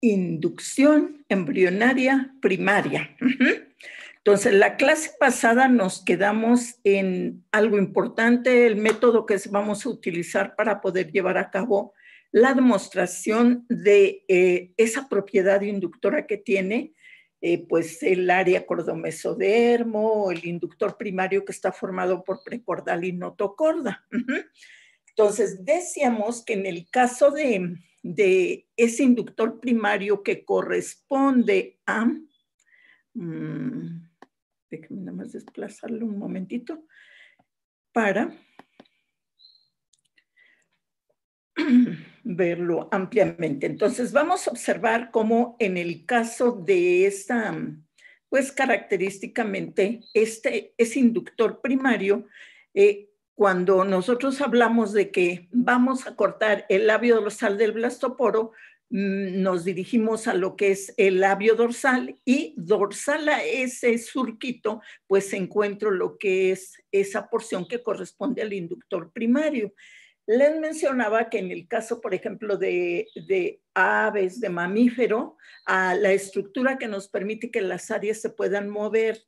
inducción embrionaria primaria. Entonces, la clase pasada nos quedamos en algo importante, el método que vamos a utilizar para poder llevar a cabo la demostración de eh, esa propiedad inductora que tiene eh, pues el área cordomesodermo, el inductor primario que está formado por precordal y notocorda. Entonces, decíamos que en el caso de, de ese inductor primario que corresponde a, mm, déjame nada más desplazarlo un momentito, para verlo ampliamente. Entonces vamos a observar cómo en el caso de esta, pues característicamente, este, es inductor primario eh, cuando nosotros hablamos de que vamos a cortar el labio dorsal del blastoporo, mm, nos dirigimos a lo que es el labio dorsal y dorsal a ese surquito, pues encuentro lo que es esa porción que corresponde al inductor primario. Les mencionaba que en el caso, por ejemplo, de, de aves, de mamífero, a la estructura que nos permite que las áreas se puedan mover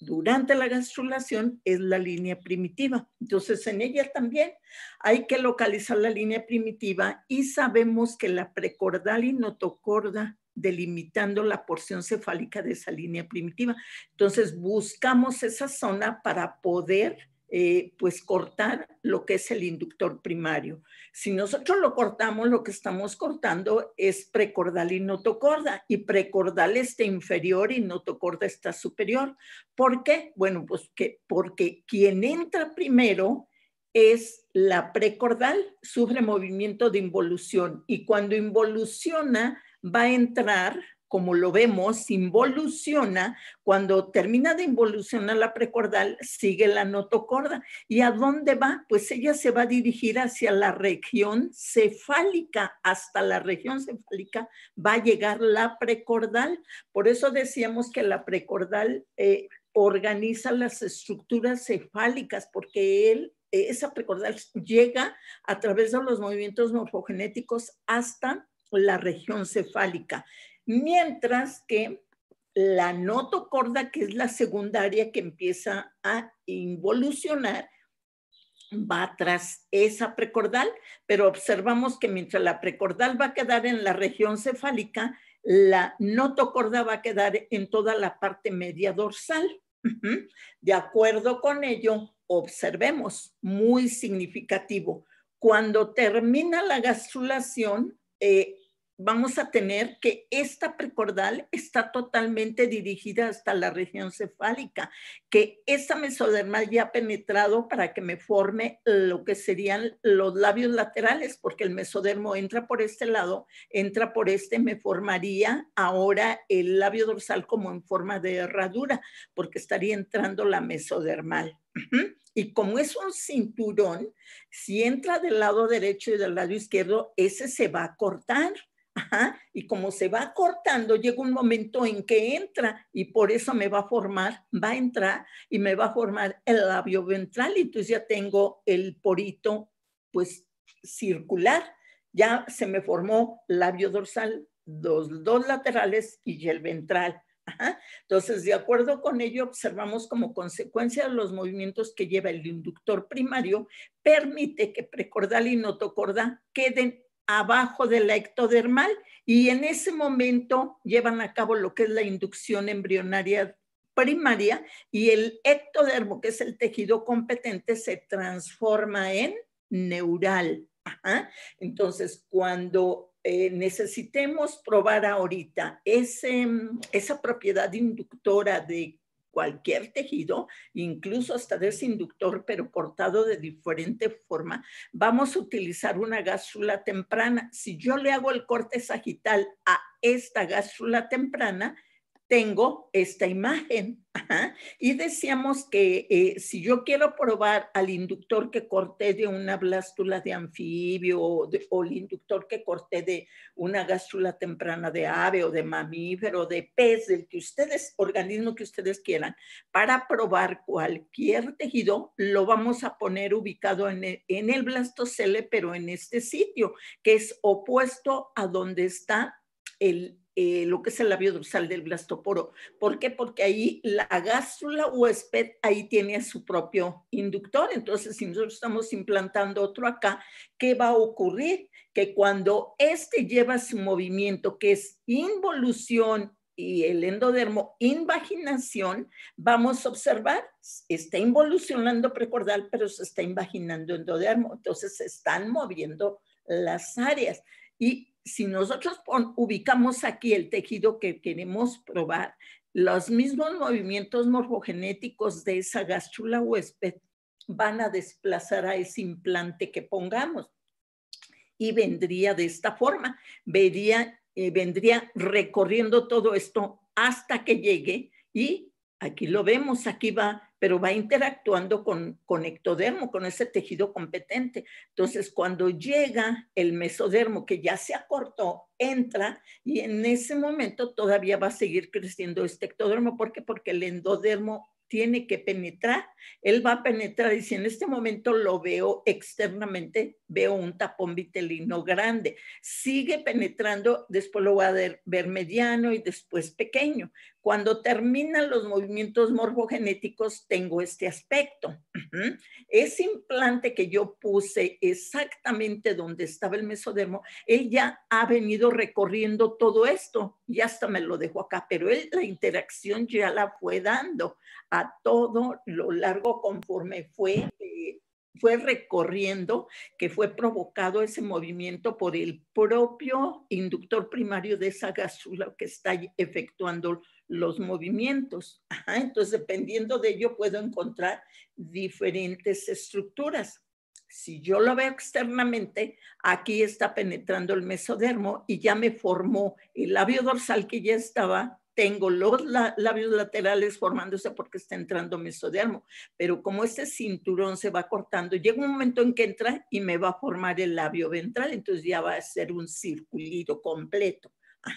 durante la gastrulación es la línea primitiva. Entonces, en ella también hay que localizar la línea primitiva y sabemos que la precordal y notocorda delimitando la porción cefálica de esa línea primitiva. Entonces, buscamos esa zona para poder eh, pues cortar lo que es el inductor primario. Si nosotros lo cortamos, lo que estamos cortando es precordal y notocorda, y precordal está inferior y notocorda está superior. ¿Por qué? Bueno, pues porque quien entra primero es la precordal, sufre movimiento de involución, y cuando involuciona va a entrar como lo vemos, involuciona, cuando termina de involucionar la precordal, sigue la notocorda. ¿Y a dónde va? Pues ella se va a dirigir hacia la región cefálica, hasta la región cefálica va a llegar la precordal. Por eso decíamos que la precordal eh, organiza las estructuras cefálicas, porque él eh, esa precordal llega a través de los movimientos morfogenéticos hasta la región cefálica. Mientras que la notocorda, que es la secundaria que empieza a involucionar, va tras esa precordal, pero observamos que mientras la precordal va a quedar en la región cefálica, la notocorda va a quedar en toda la parte media dorsal. De acuerdo con ello, observemos, muy significativo, cuando termina la gastrulación, eh, vamos a tener que esta precordal está totalmente dirigida hasta la región cefálica, que esta mesodermal ya ha penetrado para que me forme lo que serían los labios laterales, porque el mesodermo entra por este lado, entra por este, me formaría ahora el labio dorsal como en forma de herradura, porque estaría entrando la mesodermal. Y como es un cinturón, si entra del lado derecho y del lado izquierdo, ese se va a cortar y como se va cortando, llega un momento en que entra y por eso me va a formar, va a entrar y me va a formar el labio ventral y entonces ya tengo el porito pues circular. Ya se me formó labio dorsal, dos, dos laterales y el ventral. Entonces, de acuerdo con ello, observamos como consecuencia de los movimientos que lleva el inductor primario, permite que precordal y notocorda queden abajo de la ectodermal y en ese momento llevan a cabo lo que es la inducción embrionaria primaria y el ectodermo, que es el tejido competente, se transforma en neural. Entonces, cuando eh, necesitemos probar ahorita ese, mm, esa propiedad inductora de cualquier tejido, incluso hasta desinductor, inductor, pero cortado de diferente forma, vamos a utilizar una gástrula temprana. Si yo le hago el corte sagital a esta gástrula temprana, tengo esta imagen. Y decíamos que eh, si yo quiero probar al inductor que corté de una blástula de anfibio o, el inductor que corté de una gástula temprana de ave o de mamífero, de pez, del que ustedes, organismo que ustedes quieran, para probar cualquier tejido, lo vamos a poner ubicado en el, en el blastocele, pero en este sitio, que es opuesto a donde está el eh, lo que es el labio dorsal del blastoporo. ¿Por qué? Porque ahí la gástula huésped, ahí tiene su propio inductor. Entonces, si nosotros estamos implantando otro acá, ¿qué va a ocurrir? Que cuando este lleva su movimiento, que es involución y el endodermo, invaginación, vamos a observar, está involucionando precordal, pero se está invaginando endodermo. Entonces, se están moviendo las áreas. Y si nosotros ubicamos aquí el tejido que queremos probar, los mismos movimientos morfogenéticos de esa gástrula huésped van a desplazar a ese implante que pongamos. Y vendría de esta forma, eh, vendría recorriendo todo esto hasta que llegue y aquí lo vemos, aquí va pero va interactuando con, ectodermo, con ese tejido competente. Entonces, cuando llega el mesodermo que ya se acortó, entra y en ese momento todavía va a seguir creciendo este ectodermo. ¿Por qué? Porque el endodermo tiene que penetrar, él va a penetrar y si en este momento lo veo externamente, veo un tapón vitelino grande, sigue penetrando, después lo voy a ver mediano y después pequeño. Cuando terminan los movimientos morfogenéticos, tengo este aspecto. Ese implante que yo puse exactamente donde estaba el mesodermo, él ya ha venido recorriendo todo esto y hasta me lo dejó acá, pero él la interacción ya la fue dando a todo lo largo conforme fue eh, fue recorriendo, que fue provocado ese movimiento por el propio inductor primario de esa gasula que está efectuando los movimientos. entonces, dependiendo de ello, puedo encontrar diferentes estructuras. Si yo lo veo externamente, aquí está penetrando el mesodermo y ya me formó el labio dorsal que ya estaba tengo los labios laterales formándose porque está entrando mesodermo, pero como este cinturón se va cortando, llega un momento en que entra y me va a formar el labio ventral, entonces ya va a ser un circulito completo.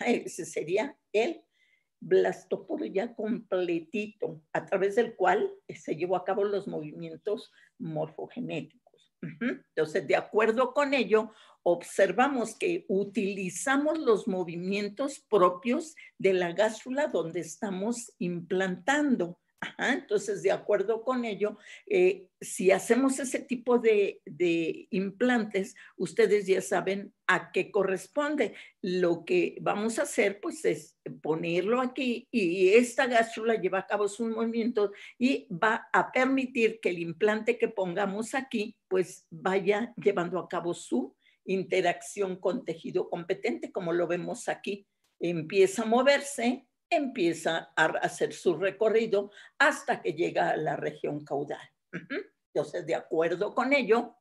Ese sería el Blastoporo ya completito, a través del cual eh, se llevó a cabo los movimientos morfogenéticos. Entonces, de acuerdo con ello, observamos que utilizamos los movimientos propios de la gástula donde estamos implantando entonces, de acuerdo con ello, eh, si hacemos ese tipo de, implantes, ustedes ya saben a qué corresponde. Lo que vamos a hacer, pues, es ponerlo aquí y esta gástrula lleva a cabo su movimiento y va a permitir que el implante que pongamos aquí, pues, vaya llevando a cabo su interacción con tejido competente, como lo vemos aquí. Empieza a moverse, empieza a hacer su recorrido hasta que llega a la región caudal. Entonces, de acuerdo con ello,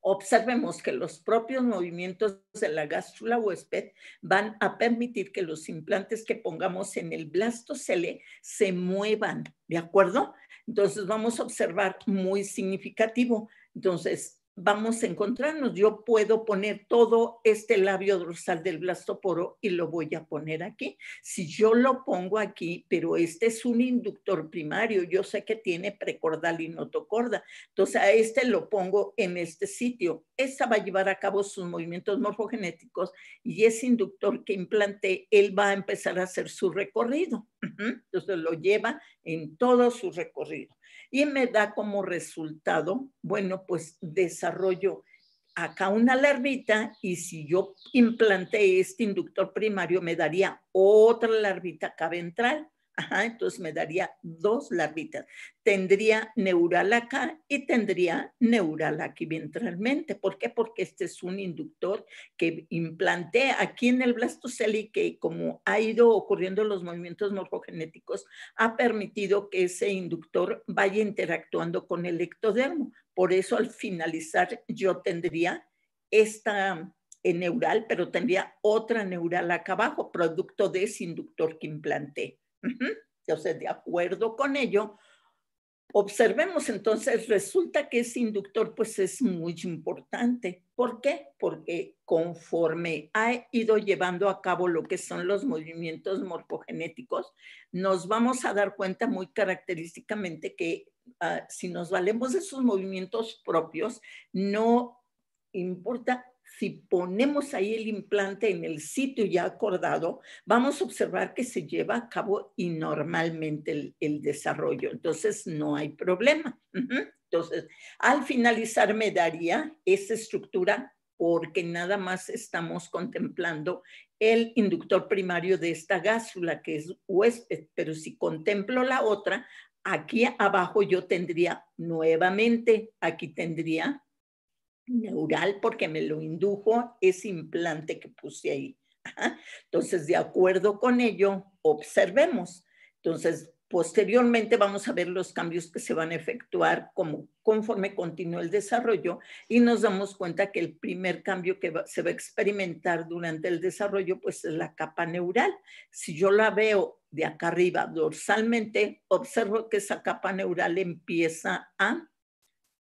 observemos que los propios movimientos de la gástrula huésped van a permitir que los implantes que pongamos en el blastocele se muevan, ¿de acuerdo? Entonces vamos a observar muy significativo. Entonces, vamos a encontrarnos. Yo puedo poner todo este labio dorsal del blastoporo y lo voy a poner aquí. Si yo lo pongo aquí, pero este es un inductor primario, yo sé que tiene precordal y notocorda, entonces a este lo pongo en este sitio. Esta va a llevar a cabo sus movimientos morfogenéticos y ese inductor que implante él va a empezar a hacer su recorrido. Entonces lo lleva en todo su recorrido. Y me da como resultado, bueno, pues desarrollo acá una larvita y si yo implanté este inductor primario me daría otra larvita acá ventral entonces me daría dos larvitas. Tendría neural acá y tendría neural aquí ventralmente. ¿Por qué? Porque este es un inductor que implanté aquí en el blastocel y que como ha ido ocurriendo los movimientos morfogenéticos, ha permitido que ese inductor vaya interactuando con el ectodermo. Por eso al finalizar yo tendría esta eh, neural, pero tendría otra neural acá abajo, producto de ese inductor que implanté. Entonces, de acuerdo con ello, observemos entonces, resulta que ese inductor pues es muy importante. ¿Por qué? Porque conforme ha ido llevando a cabo lo que son los movimientos morfogenéticos, nos vamos a dar cuenta muy característicamente que ah, si nos valemos de sus movimientos propios, no importa si ponemos ahí el implante en el sitio ya acordado, vamos a observar que se lleva a cabo y normalmente el, desarrollo. Entonces, no hay problema. Entonces, al finalizar me daría esa estructura porque nada más estamos contemplando el inductor primario de esta gásula, que es huésped, pero si contemplo la otra, aquí abajo yo tendría nuevamente, aquí tendría neural porque me lo indujo ese implante que puse ahí. Entonces, de acuerdo con ello, observemos. Entonces, posteriormente vamos a ver los cambios que se van a efectuar como, conforme continúa el desarrollo y nos damos cuenta que el primer cambio que se va a experimentar durante el desarrollo pues es la capa neural. Si yo la veo de acá arriba dorsalmente, observo que esa capa neural empieza a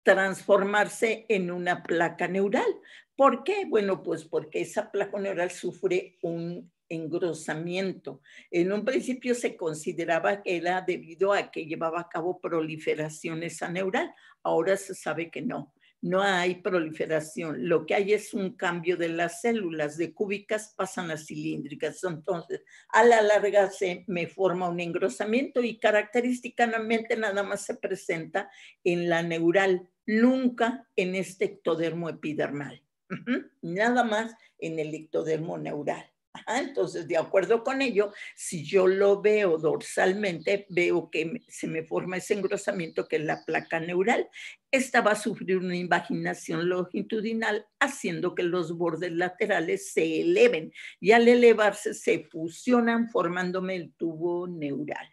transformarse en una placa neural. ¿Por qué? Bueno, pues porque esa placa neural sufre un engrosamiento. En un principio se consideraba que era debido a que llevaba a cabo proliferación esa neural. Ahora se sabe que no, no hay proliferación. Lo que hay es un cambio de las células, de cúbicas pasan a cilíndricas. Entonces, a la larga se me forma un engrosamiento y característicamente nada más se presenta en la neural nunca en este ectodermo epidermal, nada más en el ectodermo neural. Entonces, de acuerdo con ello, si yo lo veo dorsalmente, veo que se me forma ese engrosamiento que es la placa neural. Esta va a sufrir una invaginación longitudinal, haciendo que los bordes laterales se eleven y al elevarse se fusionan formándome el tubo neural.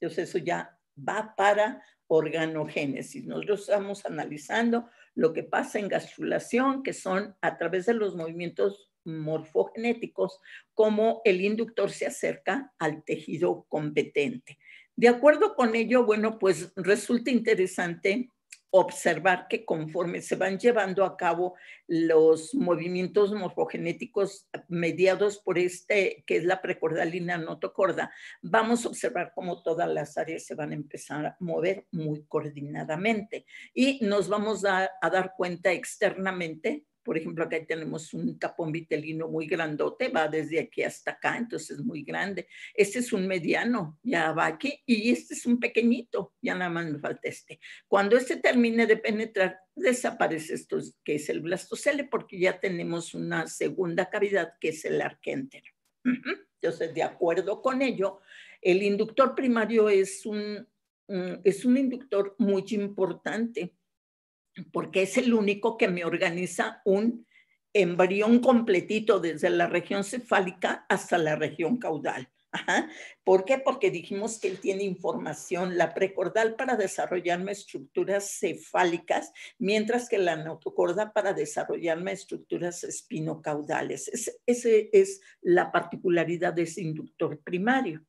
Entonces, eso ya va para organogénesis. Nosotros estamos analizando lo que pasa en gastrulación, que son a través de los movimientos morfogenéticos, cómo el inductor se acerca al tejido competente. De acuerdo con ello, bueno, pues resulta interesante observar que conforme se van llevando a cabo los movimientos morfogenéticos mediados por este, que es la precordalina notocorda, vamos a observar cómo todas las áreas se van a empezar a mover muy coordinadamente y nos vamos a, a dar cuenta externamente por ejemplo, acá tenemos un tapón vitelino muy grandote, va desde aquí hasta acá, entonces es muy grande. Este es un mediano, ya va aquí, y este es un pequeñito, ya nada más me falta este. Cuando este termine de penetrar, desaparece esto que es el blastocele, porque ya tenemos una segunda cavidad que es el arquéntero. Entonces, de acuerdo con ello, el inductor primario es un, es un inductor muy importante porque es el único que me organiza un embrión completito desde la región cefálica hasta la región caudal. ¿Por qué? Porque dijimos que él tiene información, la precordal para desarrollarme estructuras cefálicas, mientras que la notocorda para desarrollarme estructuras espinocaudales. esa es la particularidad de ese inductor primario.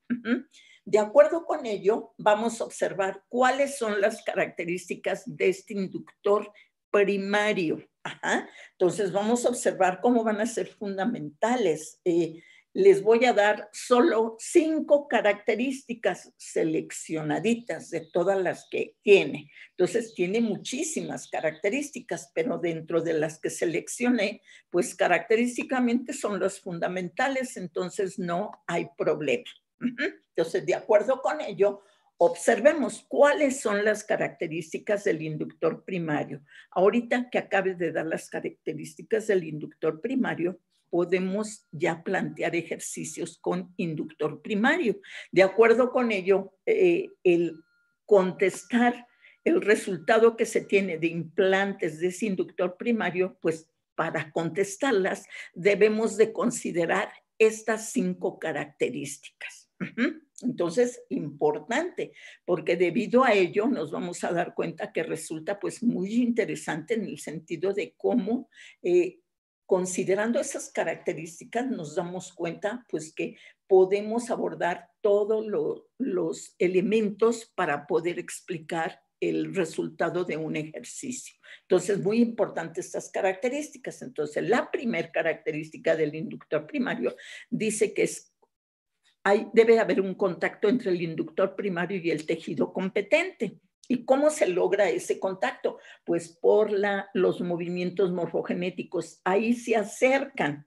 De acuerdo con ello, vamos a observar cuáles son las características de este inductor primario. Entonces vamos a observar cómo van a ser fundamentales. Eh, les voy a dar solo cinco características seleccionaditas de todas las que tiene. Entonces, tiene muchísimas características, pero dentro de las que seleccioné, pues característicamente son las fundamentales, entonces no hay problema. Entonces, de acuerdo con ello, observemos cuáles son las características del inductor primario. Ahorita que acabe de dar las características del inductor primario, podemos ya plantear ejercicios con inductor primario. De acuerdo con ello, eh, el contestar el resultado que se tiene de implantes de ese inductor primario, pues para contestarlas debemos de considerar estas cinco características. Entonces, importante, porque debido a ello nos vamos a dar cuenta que resulta pues muy interesante en el sentido de cómo eh, considerando esas características nos damos cuenta pues que podemos abordar todos los elementos para poder explicar el resultado de un ejercicio. Entonces, muy importante estas características. Entonces, la primer característica del inductor primario dice que es debe haber un contacto entre el inductor primario y el tejido competente. ¿Y cómo se logra ese contacto? Pues por los movimientos morfogenéticos. Ahí se acercan.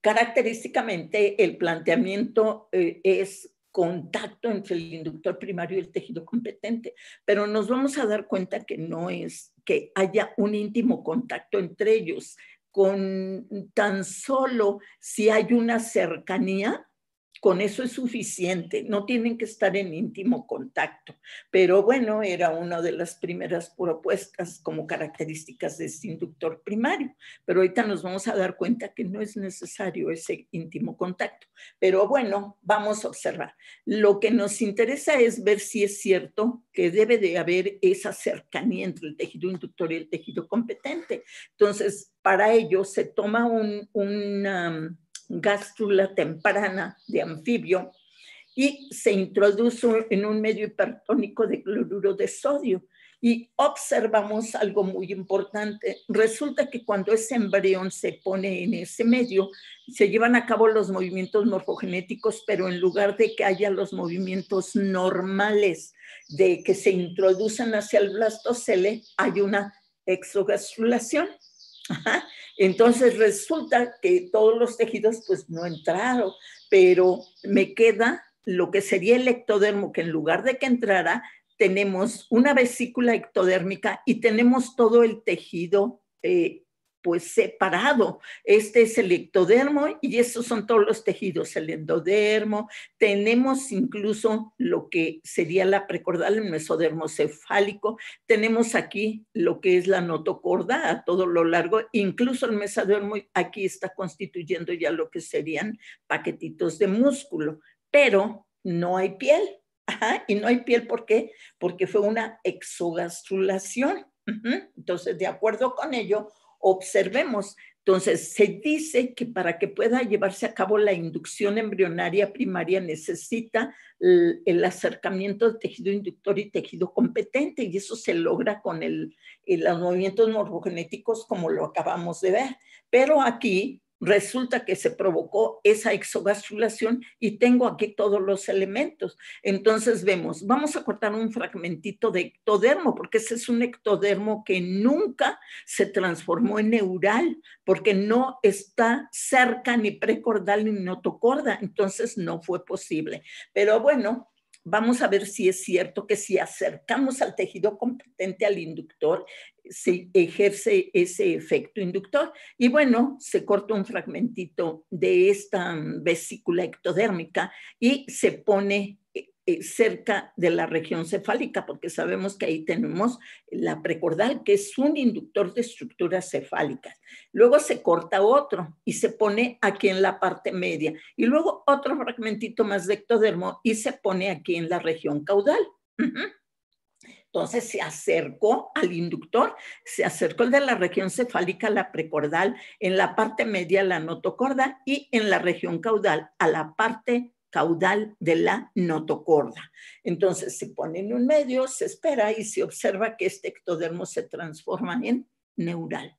Característicamente, el planteamiento eh, es contacto entre el inductor primario y el tejido competente, pero nos vamos a dar cuenta que no es que haya un íntimo contacto entre ellos, con tan solo si hay una cercanía con eso es suficiente, no tienen que estar en íntimo contacto. Pero bueno, era una de las primeras propuestas como características de este inductor primario, pero ahorita nos vamos a dar cuenta que no es necesario ese íntimo contacto. Pero bueno, vamos a observar. Lo que nos interesa es ver si es cierto que debe de haber esa cercanía entre el tejido inductor y el tejido competente. Entonces, para ello se toma un gástrula temprana de anfibio y se introduce en un medio hipertónico de cloruro de sodio. Y observamos algo muy importante. Resulta que cuando ese embrión se pone en ese medio, se llevan a cabo los movimientos morfogenéticos, pero en lugar de que haya los movimientos normales de que se introducen hacia el blastocele, hay una exogastrulación entonces resulta que todos los tejidos pues no entraron, pero me queda lo que sería el ectodermo, que en lugar de que entrara, tenemos una vesícula ectodérmica y tenemos todo el tejido eh, pues separado. Este es el ectodermo y esos son todos los tejidos, el endodermo. Tenemos incluso lo que sería la precordal, el mesodermo cefálico. Tenemos aquí lo que es la notocorda a todo lo largo. Incluso el mesodermo aquí está constituyendo ya lo que serían paquetitos de músculo, pero no hay piel. y no hay piel, ¿por qué? Porque fue una exogastrulación. Entonces, de acuerdo con ello, Observemos, entonces se dice que para que pueda llevarse a cabo la inducción embrionaria primaria necesita el, acercamiento de tejido inductor y tejido competente y eso se logra con el, los movimientos morfogenéticos como lo acabamos de ver. Pero aquí resulta que se provocó esa exogastulación y tengo aquí todos los elementos. Entonces vemos, vamos a cortar un fragmentito de ectodermo, porque ese es un ectodermo que nunca se transformó en neural, porque no está cerca ni precordal ni notocorda, entonces no fue posible. Pero bueno, vamos a ver si es cierto que si acercamos al tejido competente al inductor, se ejerce ese efecto inductor. Y bueno, se corta un fragmentito de esta mm, vesícula ectodérmica y se pone eh, eh, cerca de la región cefálica, porque sabemos que ahí tenemos la precordal, que es un inductor de estructuras cefálicas. Luego se corta otro y se pone aquí en la parte media. Y luego otro fragmentito más de ectodermo y se pone aquí en la región caudal. Entonces se acercó al inductor, se acercó el de la región cefálica la precordal, en la parte media la notocorda y en la región caudal a la parte caudal de la notocorda. Entonces se pone en un medio, se espera y se observa que este ectodermo se transforma en neural.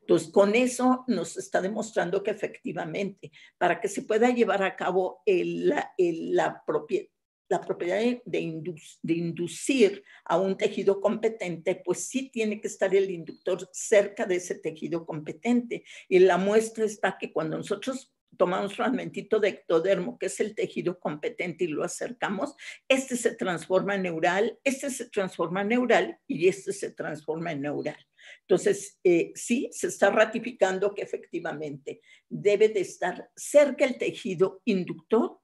Entonces, con eso nos está demostrando que efectivamente, para que se pueda llevar a cabo el, la, propiedad la propiedad de, inducir a un tejido competente, pues sí tiene que estar el inductor cerca de ese tejido competente. Y la muestra está que cuando nosotros tomamos fragmentito de ectodermo, que es el tejido competente, y lo acercamos, este se transforma en neural, este se transforma en neural y este se transforma en neural. Entonces, eh, sí, se está ratificando que efectivamente debe de estar cerca el tejido inductor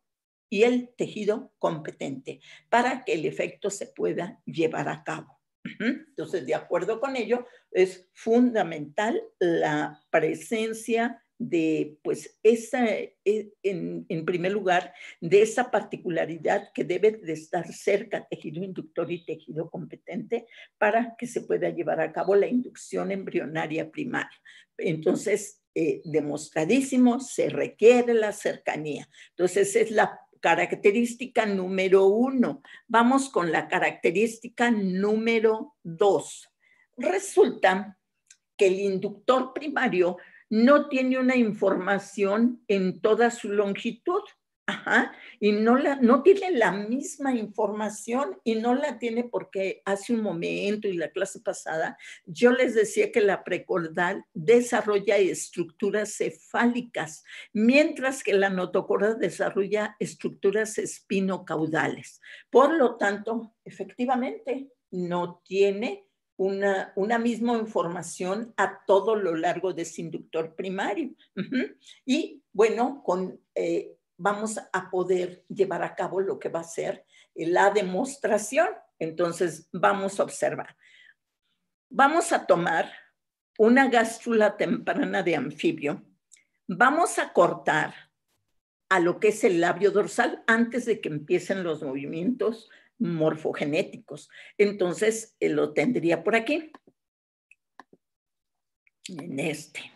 y el tejido competente para que el efecto se pueda llevar a cabo. Entonces, de acuerdo con ello, es fundamental la presencia de, pues, esa, e, e, en, primer lugar, de esa particularidad que debe de estar cerca tejido inductor y tejido competente para que se pueda llevar a cabo la inducción embrionaria primaria. Entonces, eh, demostradísimo, se requiere la cercanía. Entonces, es la característica número uno. Vamos con la característica número dos. Resulta que el inductor primario no tiene una información en toda su longitud y no, la, no tiene la misma información y no la tiene porque hace un momento y la clase pasada yo les decía que la precordal desarrolla estructuras cefálicas, mientras que la notocorda desarrolla estructuras espinocaudales. Por lo tanto, efectivamente, no tiene una, una, misma información a todo lo largo de ese inductor primario. Y bueno, con eh, vamos a poder llevar a cabo lo que va a ser la demostración. Entonces, vamos a observar. Vamos a tomar una gástrula temprana de anfibio. Vamos a cortar a lo que es el labio dorsal antes de que empiecen los movimientos morfogenéticos. Entonces, eh, lo tendría por aquí. En este.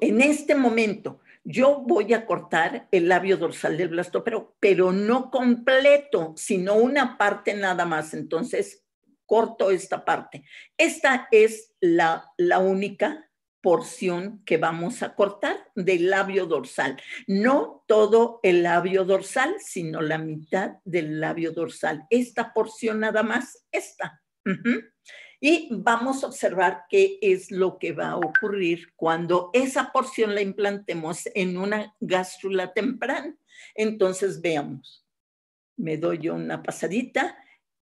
En este momento, yo voy a cortar el labio dorsal del blasto, pero no completo, sino una parte nada más. Entonces, corto esta parte. Esta es la, la única porción que vamos a cortar del labio dorsal. No todo el labio dorsal, sino la mitad del labio dorsal. Esta porción nada más, esta. Y vamos a observar qué es lo que va a ocurrir cuando esa porción la implantemos en una gástrula temprana. Entonces, veamos. Me doy yo una pasadita.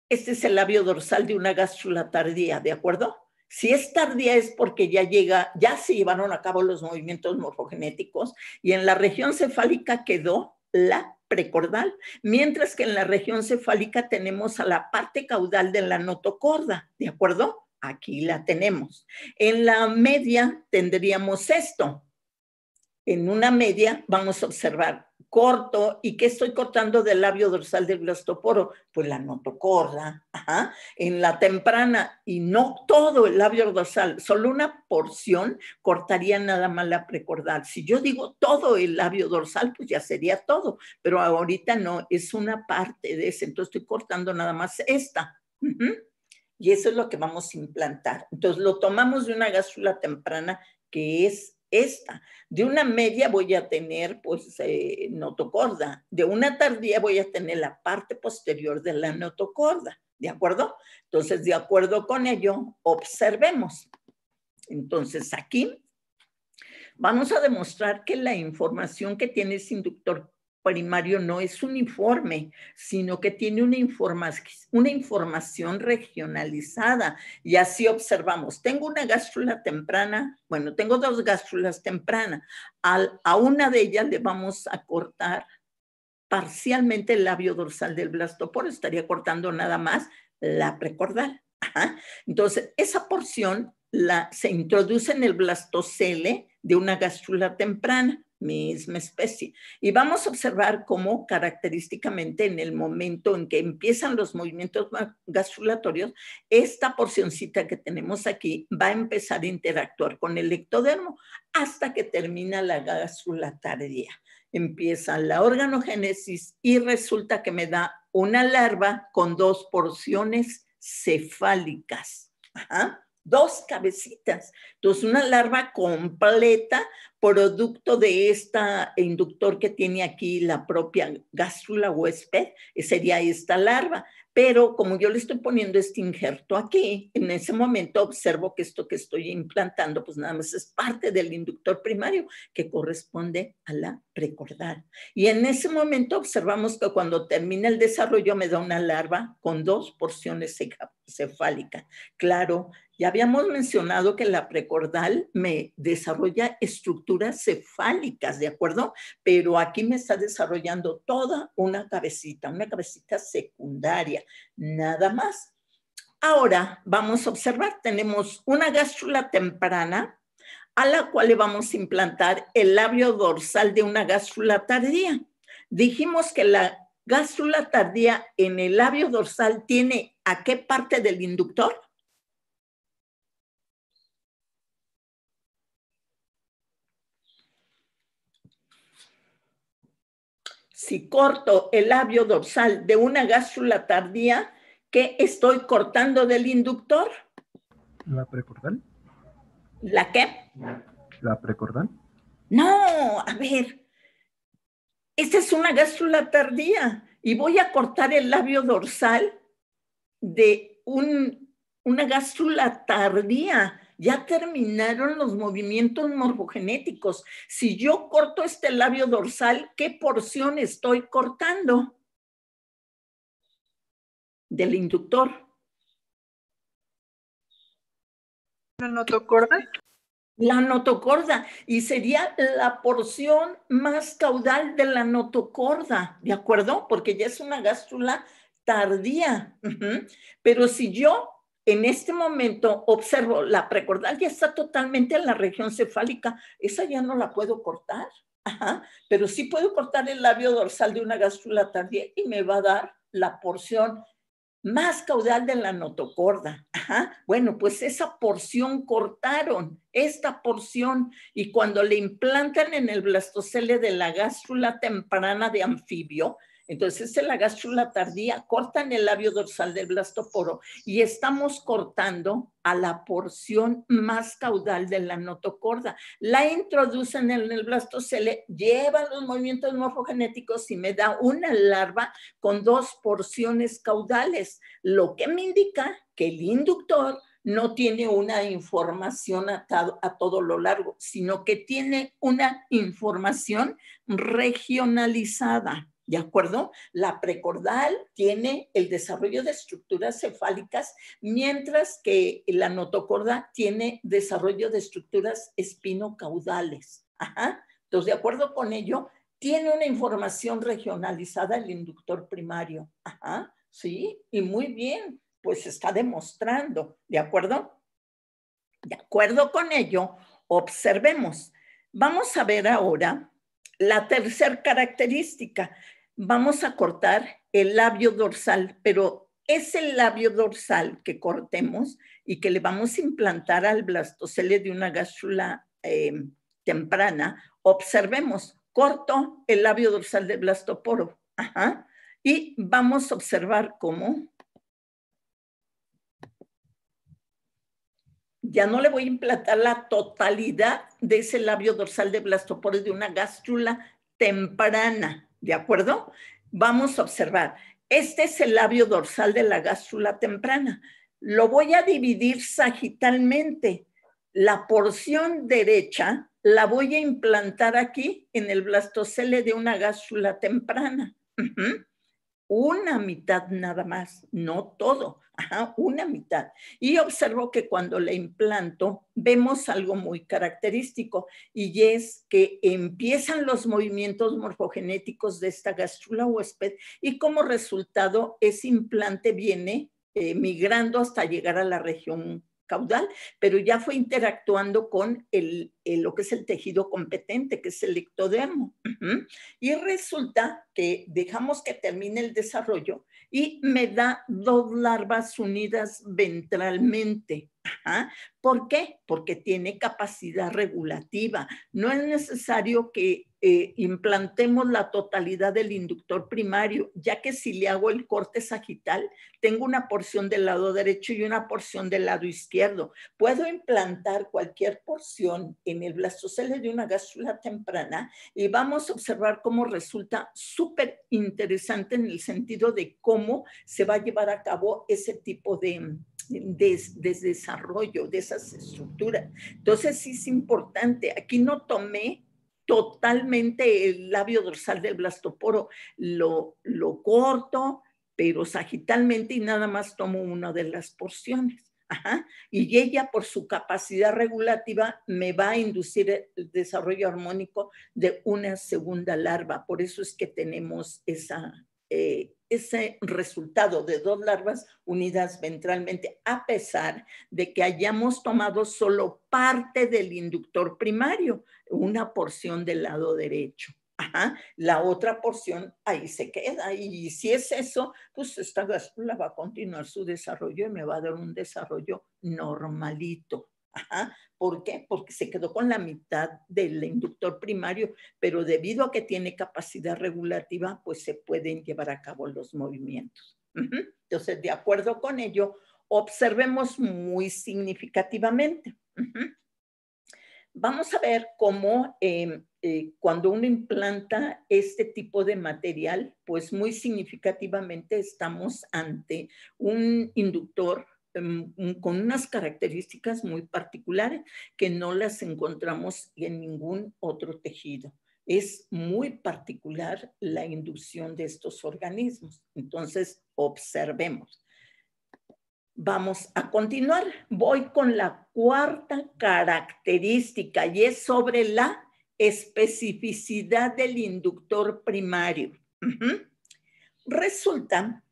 Este es el labio dorsal de una gástrula tardía, ¿de acuerdo? Si es tardía es porque ya llega, ya se llevaron a cabo los movimientos morfogenéticos y en la región cefálica quedó la precordal, mientras que en la región cefálica tenemos a la parte caudal de la notocorda, ¿de acuerdo? Aquí la tenemos. En la media tendríamos esto, en una media vamos a observar corto y qué estoy cortando del labio dorsal del blastoporo, pues la notocorda, en la temprana y no todo el labio dorsal, solo una porción cortaría nada más la precordal. Si yo digo todo el labio dorsal, pues ya sería todo, pero ahorita no, es una parte de ese, entonces estoy cortando nada más esta. Y eso es lo que vamos a implantar. Entonces lo tomamos de una gástula temprana que es esta. De una media voy a tener, pues, eh, notocorda. De una tardía voy a tener la parte posterior de la notocorda. ¿De acuerdo? Entonces, de acuerdo con ello, observemos. Entonces, aquí vamos a demostrar que la información que tiene ese inductor primario no es uniforme, sino que tiene una, informa una información regionalizada. Y así observamos, tengo una gástrula temprana, bueno, tengo dos gástrulas tempranas. a una de ellas le vamos a cortar parcialmente el labio dorsal del blastoporo, estaría cortando nada más la precordal. Entonces, esa porción la, se introduce en el blastocele de una gástrula temprana misma especie. Y vamos a observar cómo característicamente en el momento en que empiezan los movimientos gasulatorios, esta porcioncita que tenemos aquí va a empezar a interactuar con el ectodermo hasta que termina la gasulataria. Empieza la organogénesis y resulta que me da una larva con dos porciones cefálicas dos cabecitas. Entonces, una larva completa, producto de este inductor que tiene aquí la propia gástrula huésped, eh, sería esta larva. Pero como yo le estoy poniendo este injerto aquí, en ese momento observo que esto que estoy implantando, pues nada más es parte del inductor primario que corresponde a la recordar. Y en ese momento observamos que cuando termina el desarrollo me da una larva con dos porciones cefálicas. Claro, ya habíamos mencionado que la precordal me desarrolla estructuras cefálicas, ¿de acuerdo? Pero aquí me está desarrollando toda una cabecita, una cabecita secundaria, nada más. Ahora vamos a observar, tenemos una gástrula temprana, a la cual le vamos a implantar el labio dorsal de una gástrula tardía. Dijimos que la gástrula tardía en el labio dorsal tiene a qué parte del inductor? Si corto el labio dorsal de una gástrula tardía, ¿qué estoy cortando del inductor? La precortal. ¿La qué? ¿La precordán? No, a ver, esta es una gástrula tardía y voy a cortar el labio dorsal de una gástrula tardía. Ya terminaron los movimientos morfogenéticos. Si yo corto este labio dorsal, ¿qué porción estoy cortando? Del inductor. ¿La notocorda? La notocorda, y sería la porción más caudal de la notocorda, ¿de acuerdo? Porque ya es una gástula tardía. Pero si yo en este momento observo, la precordal ya está totalmente en la región cefálica, esa ya no la puedo cortar, pero sí puedo cortar el labio dorsal de una gástula tardía y me va a dar la porción más caudal de la notocorda. Bueno, pues esa porción cortaron, esta porción, y cuando le implantan en el blastocele de la gástrula temprana de anfibio, entonces, es la gástrula tardía cortan el labio dorsal del blastoporo y estamos cortando a la porción más caudal de la notocorda. La introducen en el blasto, se le llevan los movimientos morfogenéticos y me da una larva con dos porciones caudales, lo que me indica que el inductor no tiene una información a todo lo largo, sino que tiene una información regionalizada. ¿De acuerdo? La precordal tiene el desarrollo de estructuras cefálicas, mientras que la notocorda tiene desarrollo de estructuras espinocaudales. Ajá. Entonces, de acuerdo con ello, tiene una información regionalizada el inductor primario. Ajá, sí, y muy bien, pues está demostrando, ¿de acuerdo? De acuerdo con ello, observemos. Vamos a ver ahora la tercera característica, vamos a cortar el labio dorsal, pero ese labio dorsal que cortemos y que le vamos a implantar al blastocele de una gástula em, temprana, observemos, corto el labio dorsal de blastoporo, y vamos a observar cómo ya no le voy a implantar la totalidad de ese labio dorsal de blastopores de una gástula temprana, ¿de acuerdo? Vamos a observar. Este es el labio dorsal de la gástula temprana. Lo voy a dividir sagitalmente. La porción derecha la voy a implantar aquí en el blastocele de una gástrula temprana. Una mitad nada más, no todo. Ajá, una mitad. Y observo que cuando la implanto vemos algo muy característico y es que empiezan los movimientos morfogenéticos de esta gastrula huésped y como resultado ese implante viene eh, migrando hasta llegar a la región caudal, pero ya fue interactuando con el eh, lo que es el tejido competente, que es el ectodermo. Y resulta que dejamos que termine el desarrollo y me da dos larvas unidas ventralmente. ¿Por qué? Porque tiene capacidad regulativa. No es necesario que eh, implantemos la totalidad del inductor primario, ya que si le hago el corte sagital, tengo una porción del lado derecho y una porción del lado izquierdo. Puedo implantar cualquier porción en el blastocele de una gástrula temprana y vamos a observar cómo resulta súper interesante en el sentido de cómo se va a llevar a cabo ese tipo de, desarrollo de esas estructuras. Entonces sí es importante. Aquí no tomé totalmente el labio dorsal del blastoporo, lo, lo corto, pero sagitalmente y nada más tomo una de las porciones. Y ella, por su capacidad regulativa, me va a inducir el desarrollo armónico de una segunda larva. Por eso es que tenemos eh, ese resultado de dos larvas unidas ventralmente, a pesar de que hayamos tomado solo parte del inductor primario, una porción del lado derecho la otra porción ahí se queda. Y si es eso, pues esta gaspula va a continuar su desarrollo y me va a dar un desarrollo normalito. Ajá. ¿Por qué? Porque se quedó con la mitad del inductor primario, pero debido a que tiene capacidad regulativa, pues se pueden llevar a cabo los movimientos. Entonces, de acuerdo con ello, observemos muy significativamente. Vamos a ver cómo em, eh, cuando uno implanta este tipo de material, pues muy significativamente estamos ante un inductor em, con unas características muy particulares que no las encontramos en ningún otro tejido. Es muy particular la inducción de estos organismos. Entonces, observemos. Vamos a continuar. Voy con la cuarta característica y es sobre la especificidad del inductor primario. Resulta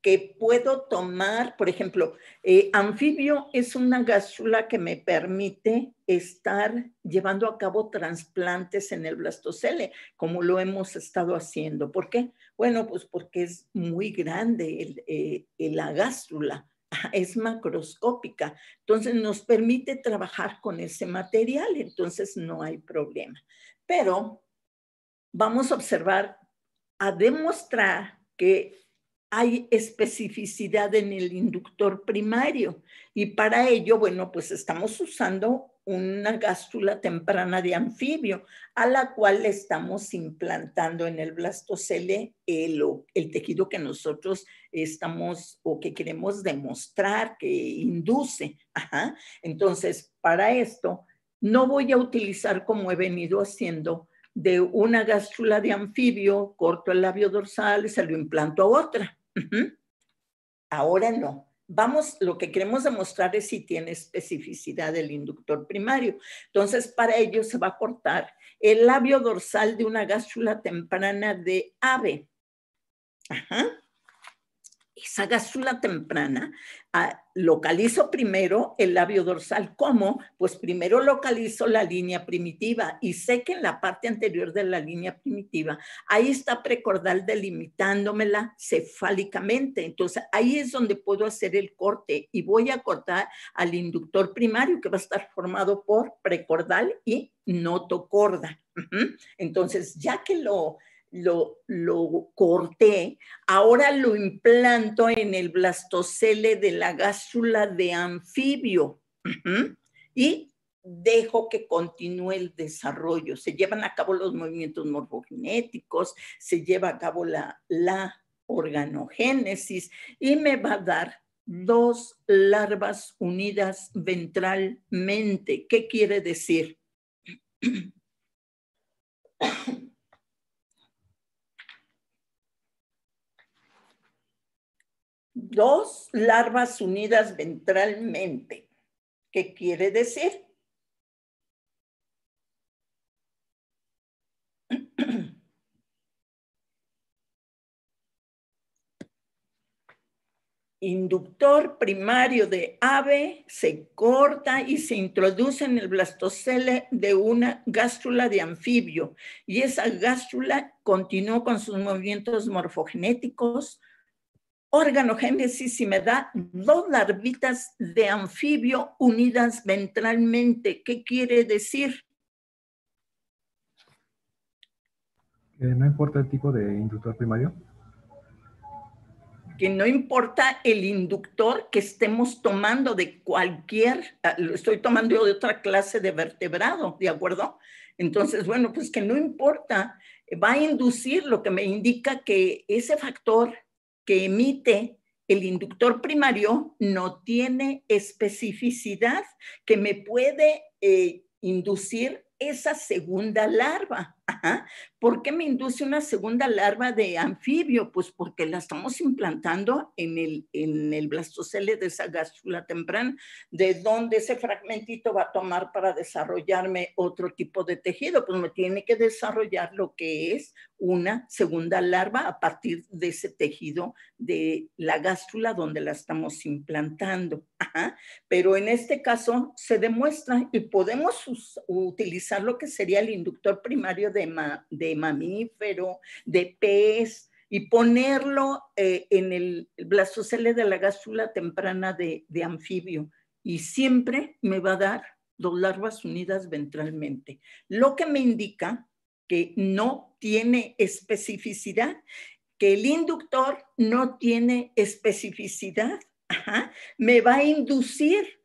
que puedo tomar, por ejemplo, eh, anfibio es una gásula que me permite estar llevando a cabo trasplantes en el blastocele, como lo hemos estado haciendo. ¿Por qué? Bueno, pues porque es muy grande el, eh, la gástula es macroscópica, entonces nos permite trabajar con ese material, entonces no hay problema. Pero vamos a observar, a demostrar que hay especificidad en el inductor primario y para ello, bueno, pues estamos usando una gástula temprana de anfibio, a la cual le estamos implantando en el blastocele el, tejido que nosotros estamos o que queremos demostrar que induce. Entonces, para esto, no voy a utilizar como he venido haciendo de una gástula de anfibio, corto el labio dorsal y se lo implanto a otra. Ahora no vamos, lo que queremos demostrar es si tiene especificidad el inductor primario. Entonces, para ello se va a cortar el labio dorsal de una gástula temprana de ave. Ajá esa gasula temprana ah, localizo primero el labio dorsal. ¿Cómo? Pues primero localizo la línea primitiva y sé que en la parte anterior de la línea primitiva, ahí está precordal delimitándomela cefálicamente. Entonces ahí es donde puedo hacer el corte y voy a cortar al inductor primario que va a estar formado por precordal y notocorda. Entonces ya que lo lo, lo corté, ahora lo implanto en el blastocele de la gástula de anfibio y dejo que continúe el desarrollo. Se llevan a cabo los movimientos morfogenéticos, se lleva a cabo la, la organogénesis y me va a dar dos larvas unidas ventralmente. ¿Qué quiere decir? dos larvas unidas ventralmente. ¿Qué quiere decir? inductor primario de ave se corta y se introduce en el blastocele de una gástrula de anfibio y esa gástrula continúa con sus movimientos morfogenéticos órgano génesis y me da dos larvitas de anfibio unidas ventralmente. ¿Qué quiere decir? ¿No importa el tipo de inductor primario? Que no importa el inductor que estemos tomando de cualquier, ah, lo estoy tomando yo de otra clase de vertebrado, ¿de acuerdo? Entonces, bueno, pues que no importa, va a inducir lo que me indica que ese factor que emite el inductor primario no tiene especificidad que me puede eh, inducir esa segunda larva. ¿Por qué me induce una segunda larva de anfibio? Pues porque la estamos implantando en el, en el blastocele de esa gástula temprana, de donde ese fragmentito va a tomar para desarrollarme otro tipo de tejido. Pues me tiene que desarrollar lo que es una segunda larva a partir de ese tejido de la gástula donde la estamos implantando. Pero en este caso se demuestra y podemos utilizar lo que sería el inductor primario de, mamífero, de pez, y ponerlo eh, en el blastocele de la gástula temprana de, anfibio. Y siempre me va a dar dos larvas unidas ventralmente, lo que me indica que no tiene especificidad, que el inductor no tiene especificidad, me va a inducir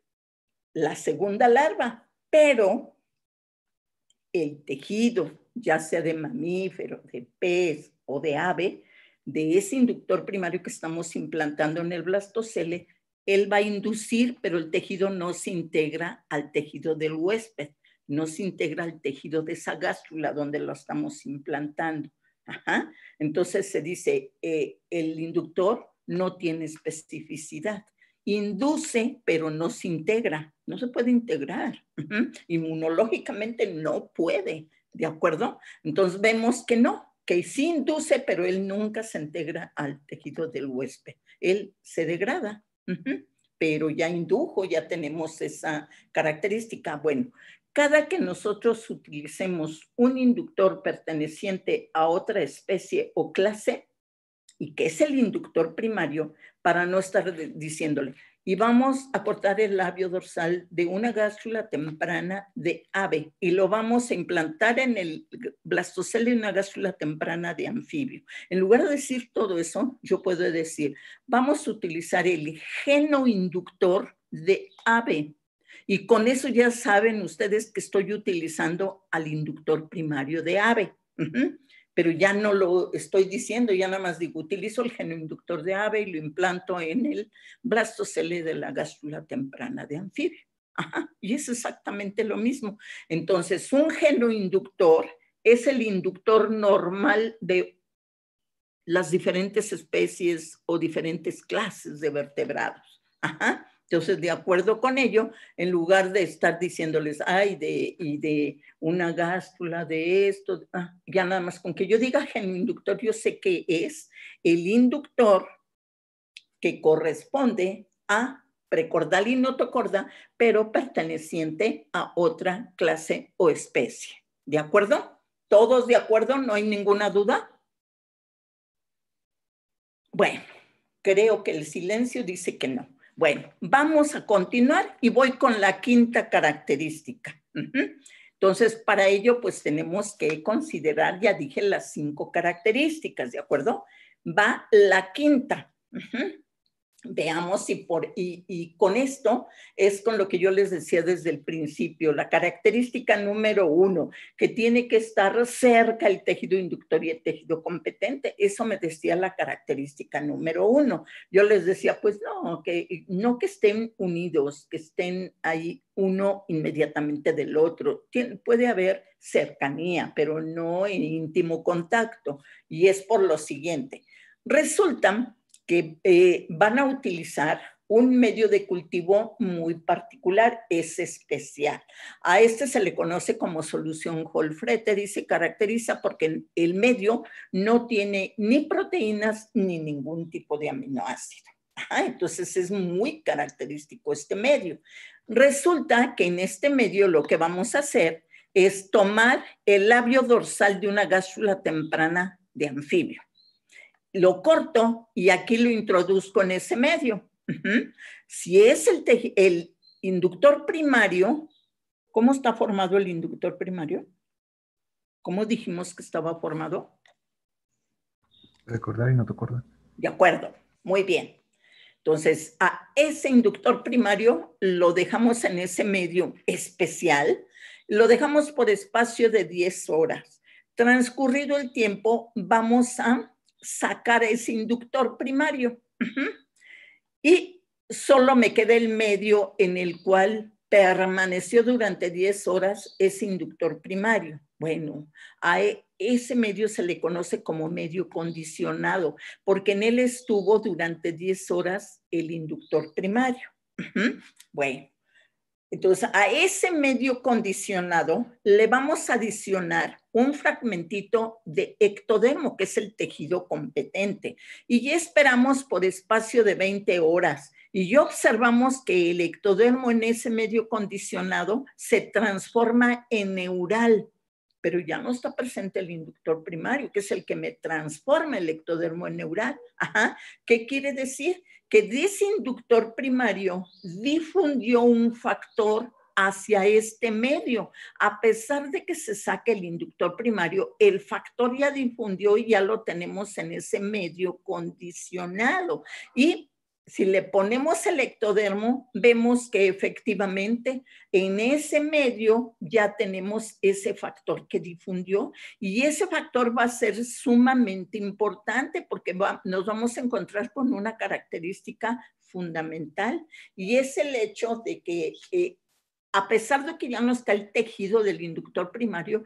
la segunda larva, pero el tejido ya sea de mamífero, de pez o de ave, de ese inductor primario que estamos implantando en el blastocele, él va a inducir, pero el tejido no se integra al tejido del huésped, no se integra al tejido de esa gástrula donde lo estamos implantando. Entonces se dice, eh, el inductor no tiene especificidad. Induce, pero no se integra, no se puede integrar. Inmunológicamente no puede. ¿De acuerdo? Entonces vemos que no, que sí induce, pero él nunca se integra al tejido del huésped. Él se degrada, pero ya indujo, ya tenemos esa característica. Bueno, cada que nosotros utilicemos un inductor perteneciente a otra especie o clase, y que es el inductor primario, para no estar diciéndole, y vamos a cortar el labio dorsal de una gástrula temprana de ave y lo vamos a implantar en el blastocel de una gástrula temprana de anfibio. En lugar de decir todo eso, yo puedo decir, vamos a utilizar el geno inductor de ave. Y con eso ya saben ustedes que estoy utilizando al inductor primario de ave pero ya no lo estoy diciendo, ya nada más digo, utilizo el inductor de AVE y lo implanto en el blastocele de la gástula temprana de anfibio. y es exactamente lo mismo. Entonces, un inductor es el inductor normal de las diferentes especies o diferentes clases de vertebrados. Ajá. Entonces, de acuerdo con ello, en lugar de estar diciéndoles, ay, de, y de una gástula, de esto, ah, ya nada más con que yo diga el inductor, yo sé que es el inductor que corresponde a precordal y notocorda, pero perteneciente a otra clase o especie. ¿De acuerdo? ¿Todos de acuerdo? ¿No hay ninguna duda? Bueno, creo que el silencio dice que no. Bueno, vamos a continuar y voy con la quinta característica. Entonces, para ello, pues tenemos que considerar, ya dije, las cinco características, ¿de acuerdo? Va la quinta veamos si por, y, con esto es con lo que yo les decía desde el principio, la característica número uno, que tiene que estar cerca el tejido inductor y el tejido competente, eso me decía la característica número uno. Yo les decía, pues no, que no que estén unidos, que estén ahí uno inmediatamente del otro. puede haber cercanía, pero no en íntimo contacto. Y es por lo siguiente. resultan, eh, van a utilizar un medio de cultivo muy particular, es especial. A este se le conoce como solución Holfrete y se caracteriza porque el medio no tiene ni proteínas ni ningún tipo de aminoácido. entonces es muy característico este medio. Resulta que en este medio lo que vamos a hacer es tomar el labio dorsal de una gástula temprana de anfibio lo corto y aquí lo introduzco en ese medio. Si es el, el, inductor primario, ¿cómo está formado el inductor primario? ¿Cómo dijimos que estaba formado? Recordar y no te acuerdas. De acuerdo, muy bien. Entonces, a ese inductor primario lo dejamos en ese medio especial, lo dejamos por espacio de 10 horas. Transcurrido el tiempo, vamos a sacar ese inductor primario. Y solo me queda el medio en el cual permaneció durante 10 horas ese inductor primario. Bueno, a e, ese medio se le conoce como medio condicionado, porque en él estuvo durante 10 horas el inductor primario. Bueno, entonces, a ese medio condicionado le vamos a adicionar un fragmentito de ectodermo, que es el tejido competente. Y esperamos por espacio de 20 horas. Y observamos que el ectodermo en ese medio condicionado se transforma en neural pero ya no está presente el inductor primario, que es el que me transforma el ectodermo en neural. Ajá. ¿Qué quiere decir? Que ese inductor primario difundió un factor hacia este medio. A pesar de que se saque el inductor primario, el factor ya difundió y ya lo tenemos en ese medio condicionado. Y si le ponemos el ectodermo, vemos que efectivamente en ese medio ya tenemos ese factor que difundió y ese factor va a ser sumamente importante porque nos vamos a encontrar con una característica fundamental y es el hecho de que eh, a pesar de que ya no está el tejido del inductor primario,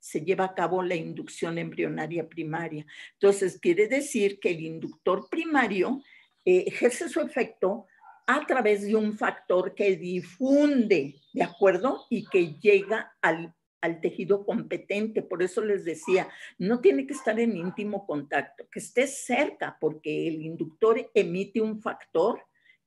se lleva a cabo la inducción embrionaria primaria. Entonces, quiere decir que el inductor primario eh, ejerce su efecto a través de un factor que difunde, ¿de acuerdo? Y que llega al, al, tejido competente. Por eso les decía, no tiene que estar en íntimo contacto, que esté cerca, porque el inductor emite un factor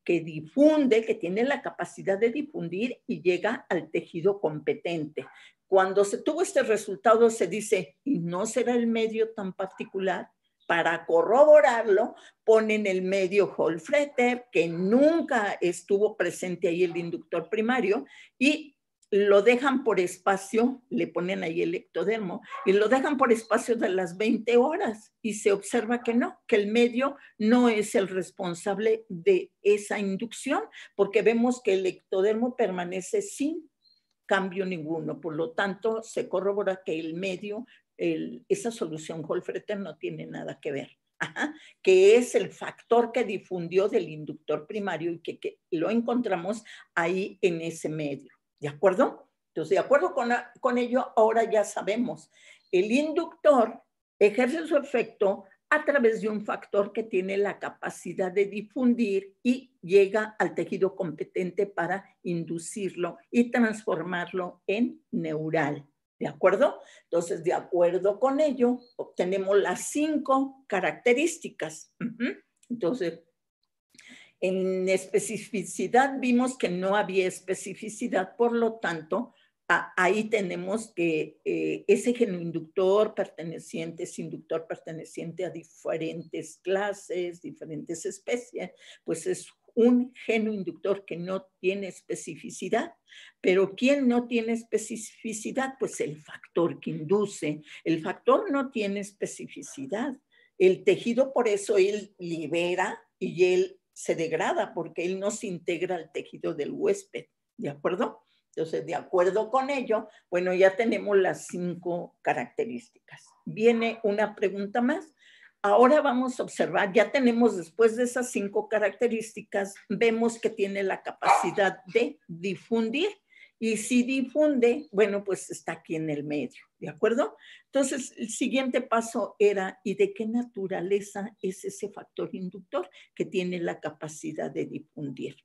que difunde, que tiene la capacidad de difundir y llega al tejido competente. Cuando se tuvo este resultado, se dice, ¿y no será el medio tan particular? para corroborarlo, ponen el medio fretter que nunca estuvo presente ahí el inductor primario, y lo dejan por espacio, le ponen ahí el ectodermo, y lo dejan por espacio de las 20 horas, y se observa que no, que el medio no es el responsable de esa inducción, porque vemos que el ectodermo permanece sin cambio ninguno. Por lo tanto, se corrobora que el medio esa solución Holfreter no tiene nada que ver, que es el factor que difundió del inductor primario y que, lo encontramos ahí en ese medio. ¿De acuerdo? Entonces, de acuerdo con ello, ahora ya sabemos, el inductor ejerce su efecto a través de un factor que tiene la capacidad de difundir y llega al tejido competente para inducirlo y transformarlo en neural. ¿De acuerdo? Entonces, de acuerdo con ello, obtenemos las cinco características. Entonces, en especificidad vimos que no había especificidad, por lo tanto, ahí tenemos que eh, ese inductor perteneciente ese inductor perteneciente a diferentes clases, diferentes especies, pues es un geno inductor que no tiene especificidad. Pero ¿quién no tiene especificidad? Pues el factor que induce. El factor no tiene especificidad. El tejido, por eso, él libera y él se degrada porque él no se integra al tejido del huésped. ¿De acuerdo? Entonces, de acuerdo con ello, bueno, ya tenemos las cinco características. Viene una pregunta más. Ahora vamos a observar, ya tenemos después de esas cinco características, vemos que tiene la capacidad de difundir y si difunde, bueno, pues está aquí en el medio, ¿de acuerdo? Entonces, el siguiente paso era, ¿y de qué naturaleza es ese factor inductor que tiene la capacidad de difundir?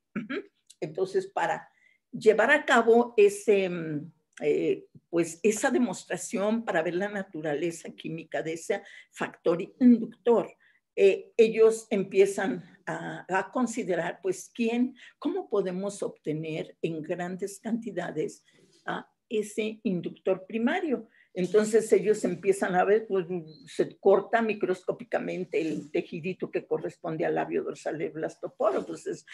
Entonces, para llevar a cabo ese mm, eh, pues esa demostración para ver la naturaleza química de ese factor inductor. Eh, ellos empiezan a, considerar, pues, quién, cómo podemos obtener en grandes cantidades a ese inductor primario. Entonces ellos empiezan a ver, pues se corta microscópicamente el tejidito que corresponde al labio dorsal de blastoporo. Entonces,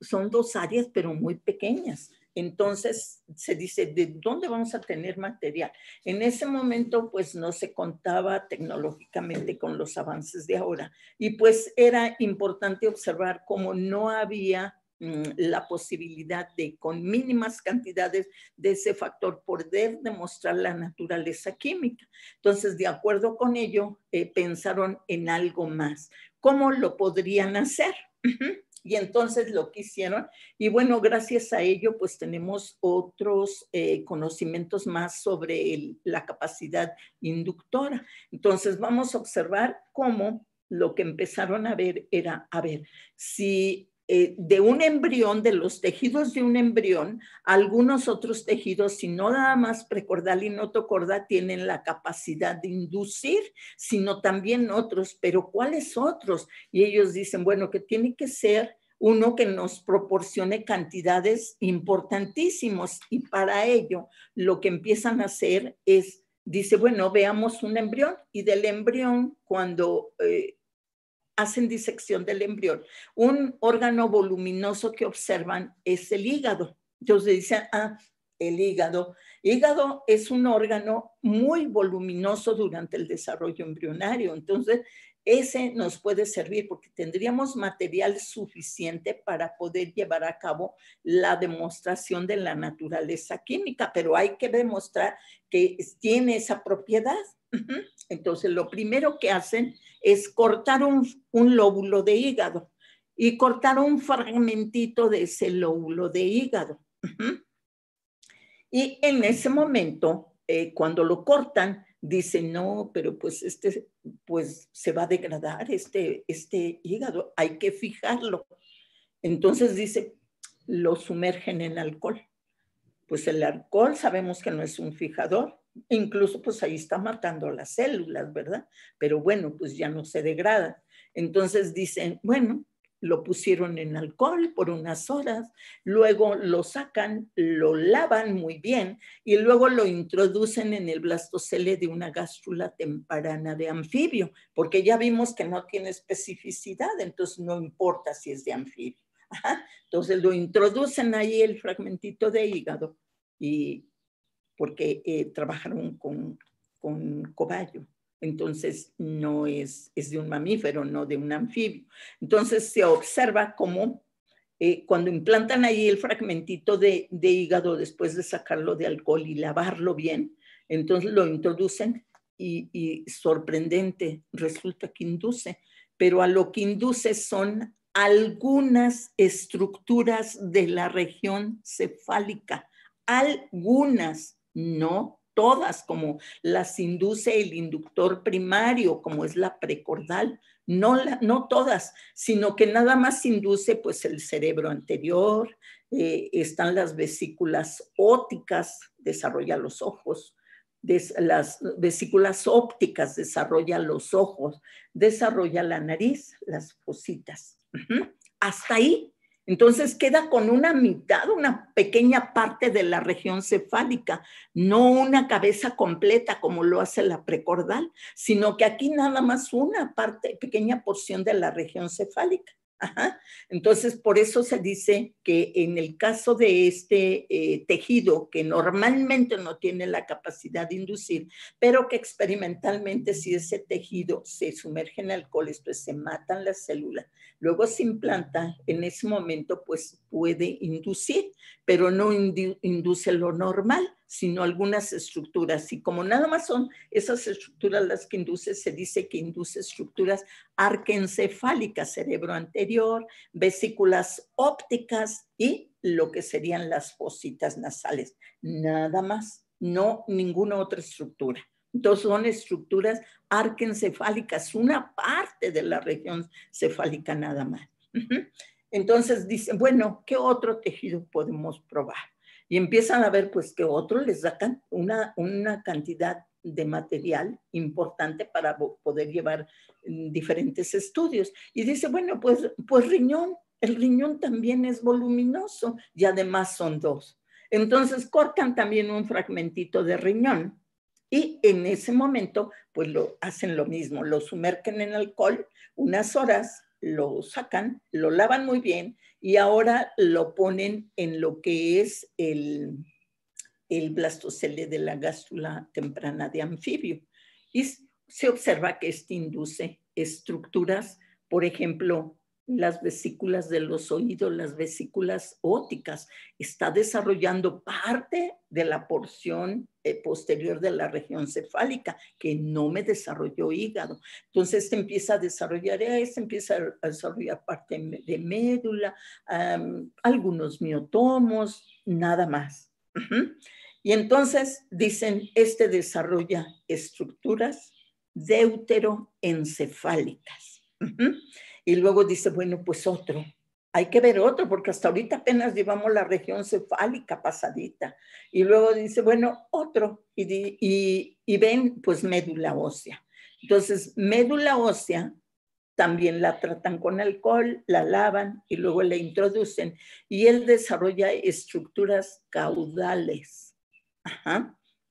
son dos áreas, pero muy pequeñas. Entonces se dice, ¿de dónde vamos a tener material? En ese momento, pues no se contaba tecnológicamente con los avances de ahora. Y pues era importante observar cómo no había mm, la posibilidad de, con mínimas cantidades de ese factor, poder demostrar la naturaleza química. Entonces, de acuerdo con ello, eh, pensaron en algo más. ¿Cómo lo podrían hacer? Y entonces lo que hicieron, y bueno, gracias a ello, pues tenemos otros eh, conocimientos más sobre la capacidad inductora. Entonces vamos a observar cómo lo que empezaron a ver era, a ver, si eh, de un embrión, de los tejidos de un embrión, algunos otros tejidos, si no nada más precordal y notocorda, tienen la capacidad de inducir, sino también otros. Pero ¿cuáles otros? Y ellos dicen, bueno, que tiene que ser uno que nos proporcione cantidades importantísimos. Y para ello, lo que empiezan a hacer es, dice, bueno, veamos un embrión y del embrión, cuando... Eh, hacen disección del embrión. Un órgano voluminoso que observan es el hígado. Entonces dicen, ah, el hígado. Hígado es un órgano muy voluminoso durante el desarrollo embrionario. Entonces, ese nos puede servir porque tendríamos material suficiente para poder llevar a cabo la demostración de la naturaleza química, pero hay que demostrar que tiene esa propiedad. Entonces, lo primero que hacen es cortar un, lóbulo de hígado y cortar un fragmentito de ese lóbulo de hígado. Y en ese momento, eh, cuando lo cortan, dice, no, pero pues este, pues se va a degradar este, este hígado, hay que fijarlo. Entonces dice, lo sumergen en alcohol. Pues el alcohol sabemos que no es un fijador, incluso pues ahí está matando las células, ¿verdad? Pero bueno, pues ya no se degrada. Entonces dicen, bueno, lo pusieron en alcohol por unas horas, luego lo sacan, lo lavan muy bien y luego lo introducen en el blastocele de una gástrula temprana de anfibio, porque ya vimos que no tiene especificidad, entonces no importa si es de anfibio. Entonces lo introducen ahí el fragmentito de hígado y porque eh, trabajaron con, con cobayo. Entonces, no es, de un mamífero, no de un anfibio. Entonces, se observa cómo eh, cuando implantan ahí el fragmentito de, hígado después de sacarlo de alcohol y lavarlo bien, entonces lo introducen y, y sorprendente, resulta que induce, pero a lo que induce son algunas estructuras de la región cefálica, algunas, no todas, como las induce el inductor primario, como es la precordal. No, no todas, sino que nada más induce pues el cerebro anterior, eh, están las vesículas ópticas, desarrolla los ojos, las vesículas ópticas, desarrolla los ojos, desarrolla la nariz, las fositas. Hasta ahí entonces queda con una mitad, una pequeña parte de la región cefálica, no una cabeza completa como lo hace la precordal, sino que aquí nada más una parte, pequeña porción de la región cefálica. Entonces, por eso se dice que en el caso de este eh, tejido, que normalmente no tiene la capacidad de inducir, pero que experimentalmente si ese tejido se sumerge en alcohol, esto se matan las células, luego se implanta, en ese momento pues puede inducir, pero no induce lo normal sino algunas estructuras. Y como nada más son esas estructuras las que induce, se dice que induce estructuras arquencefálicas, cerebro anterior, vesículas ópticas y lo que serían las fositas nasales. Nada más, no ninguna otra estructura. Entonces son estructuras arquencefálicas, una parte de la región cefálica nada más. Entonces dicen, bueno, ¿qué otro tejido podemos probar? y empiezan a ver pues que otros les sacan una, cantidad de material importante para poder llevar mm, diferentes estudios. Y dice, bueno, pues, pues riñón, el riñón también es voluminoso y además son dos. Entonces cortan también un fragmentito de riñón y en ese momento pues lo hacen lo mismo, lo sumergen en alcohol unas horas, lo sacan, lo lavan muy bien y ahora lo ponen en lo que es el, el blastocele de la gástula temprana de anfibio. Y se observa que este induce estructuras, por ejemplo, las vesículas de los oídos, las vesículas óticas, está desarrollando parte de la porción eh, posterior de la región cefálica, que no me desarrolló hígado. Entonces se empieza a desarrollar este empieza a desarrollar parte de médula, algunos miotomos, nada más. Y entonces dicen, este desarrolla estructuras deuteroencefálicas. Y luego dice, bueno, pues otro. Hay que ver otro, porque hasta ahorita apenas llevamos la región cefálica pasadita. Y luego dice, bueno, otro. Y, y, ven, pues médula ósea. Entonces, médula ósea también la tratan con alcohol, la lavan y luego la introducen. Y él desarrolla estructuras caudales.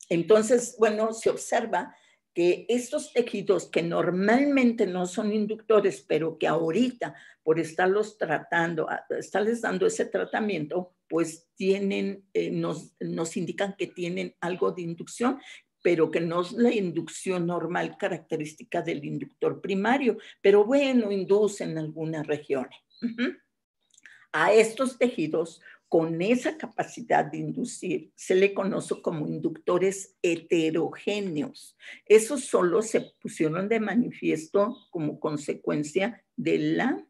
Entonces, bueno, se observa que estos tejidos que normalmente no son inductores, pero que ahorita por estarlos tratando, estarles dando ese tratamiento, pues tienen, eh, nos, indican que tienen algo de inducción, pero que no es la inducción normal característica del inductor primario, pero bueno, inducen algunas regiones. A estos tejidos con esa capacidad de inducir se le conoce como inductores heterogéneos. Esos solo se pusieron de manifiesto como consecuencia de la,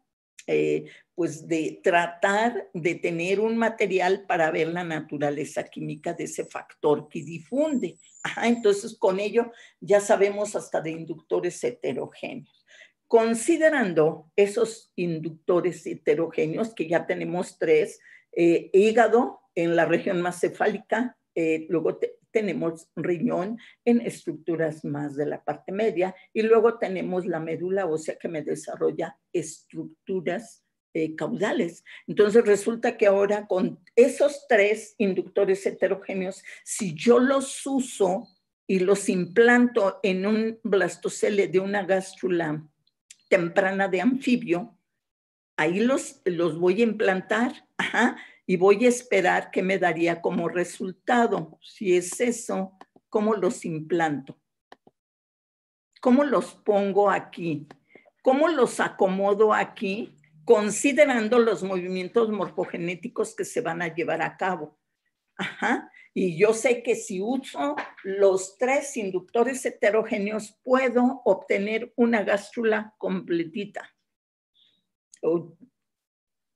eh, pues de tratar de tener un material para ver la naturaleza química de ese factor que difunde. entonces, con ello ya sabemos hasta de inductores heterogéneos considerando esos inductores heterogéneos, que ya tenemos tres, eh, hígado en la región más cefálica, eh, luego tenemos riñón en estructuras más de la parte media y luego tenemos la médula ósea que me desarrolla estructuras eh, caudales. Entonces resulta que ahora con esos tres inductores heterogéneos, si yo los uso y los implanto en un blastocele de una gástrula temprana de anfibio, ahí los, los voy a implantar y voy a esperar que me daría como resultado. Si es eso, ¿cómo los implanto? ¿Cómo los pongo aquí? ¿Cómo los acomodo aquí? Considerando los movimientos morfogenéticos que se van a llevar a cabo. Ajá. Y yo sé que si uso los tres inductores heterogéneos, puedo obtener una gástrula completita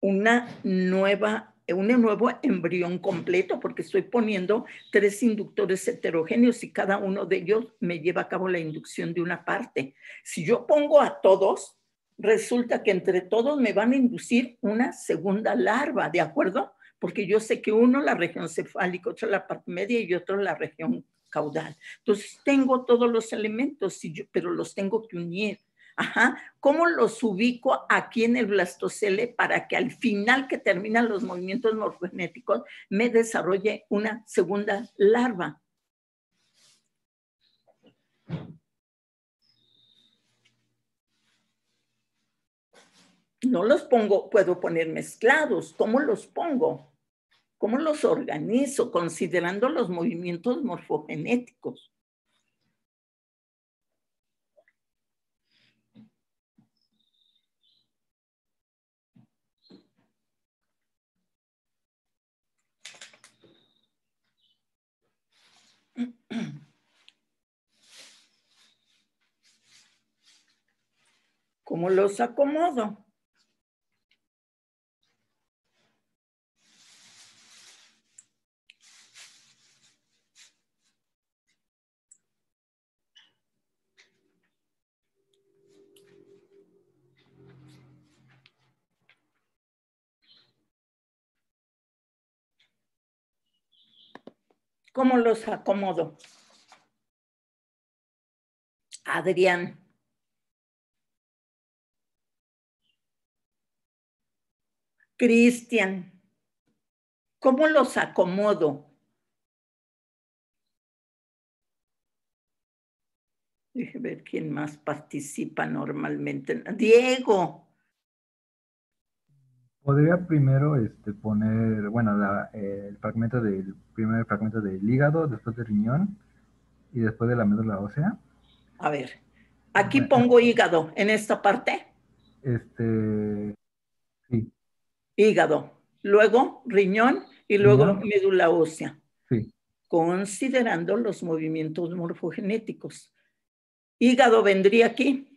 una nueva, un nuevo embrión completo, porque estoy poniendo tres inductores heterogéneos y cada uno de ellos me lleva a cabo la inducción de una parte. Si yo pongo a todos, resulta que entre todos me van a inducir una segunda larva, ¿de acuerdo? Porque yo sé que uno la región cefálica, otra la parte media y otro la región caudal. Entonces tengo todos los elementos, pero los tengo que unir. ¿Cómo los ubico aquí en el blastocele para que al final que terminan los movimientos morfogenéticos me desarrolle una segunda larva? No los pongo, puedo poner mezclados. ¿Cómo los pongo? ¿Cómo los organizo considerando los movimientos morfogenéticos? ¿Cómo los acomodo? ¿Cómo los acomodo? Adrián. Cristian, ¿cómo los acomodo? Deje ver quién más participa normalmente. Diego. Podría primero este, poner, bueno, eh, el fragmento del primer fragmento del hígado, después del riñón y después de la médula ósea. A ver, ah, aquí pongo hígado en esta parte. Este, hígado, luego riñón y luego médula ósea, considerando los movimientos morfogenéticos. Hígado vendría aquí,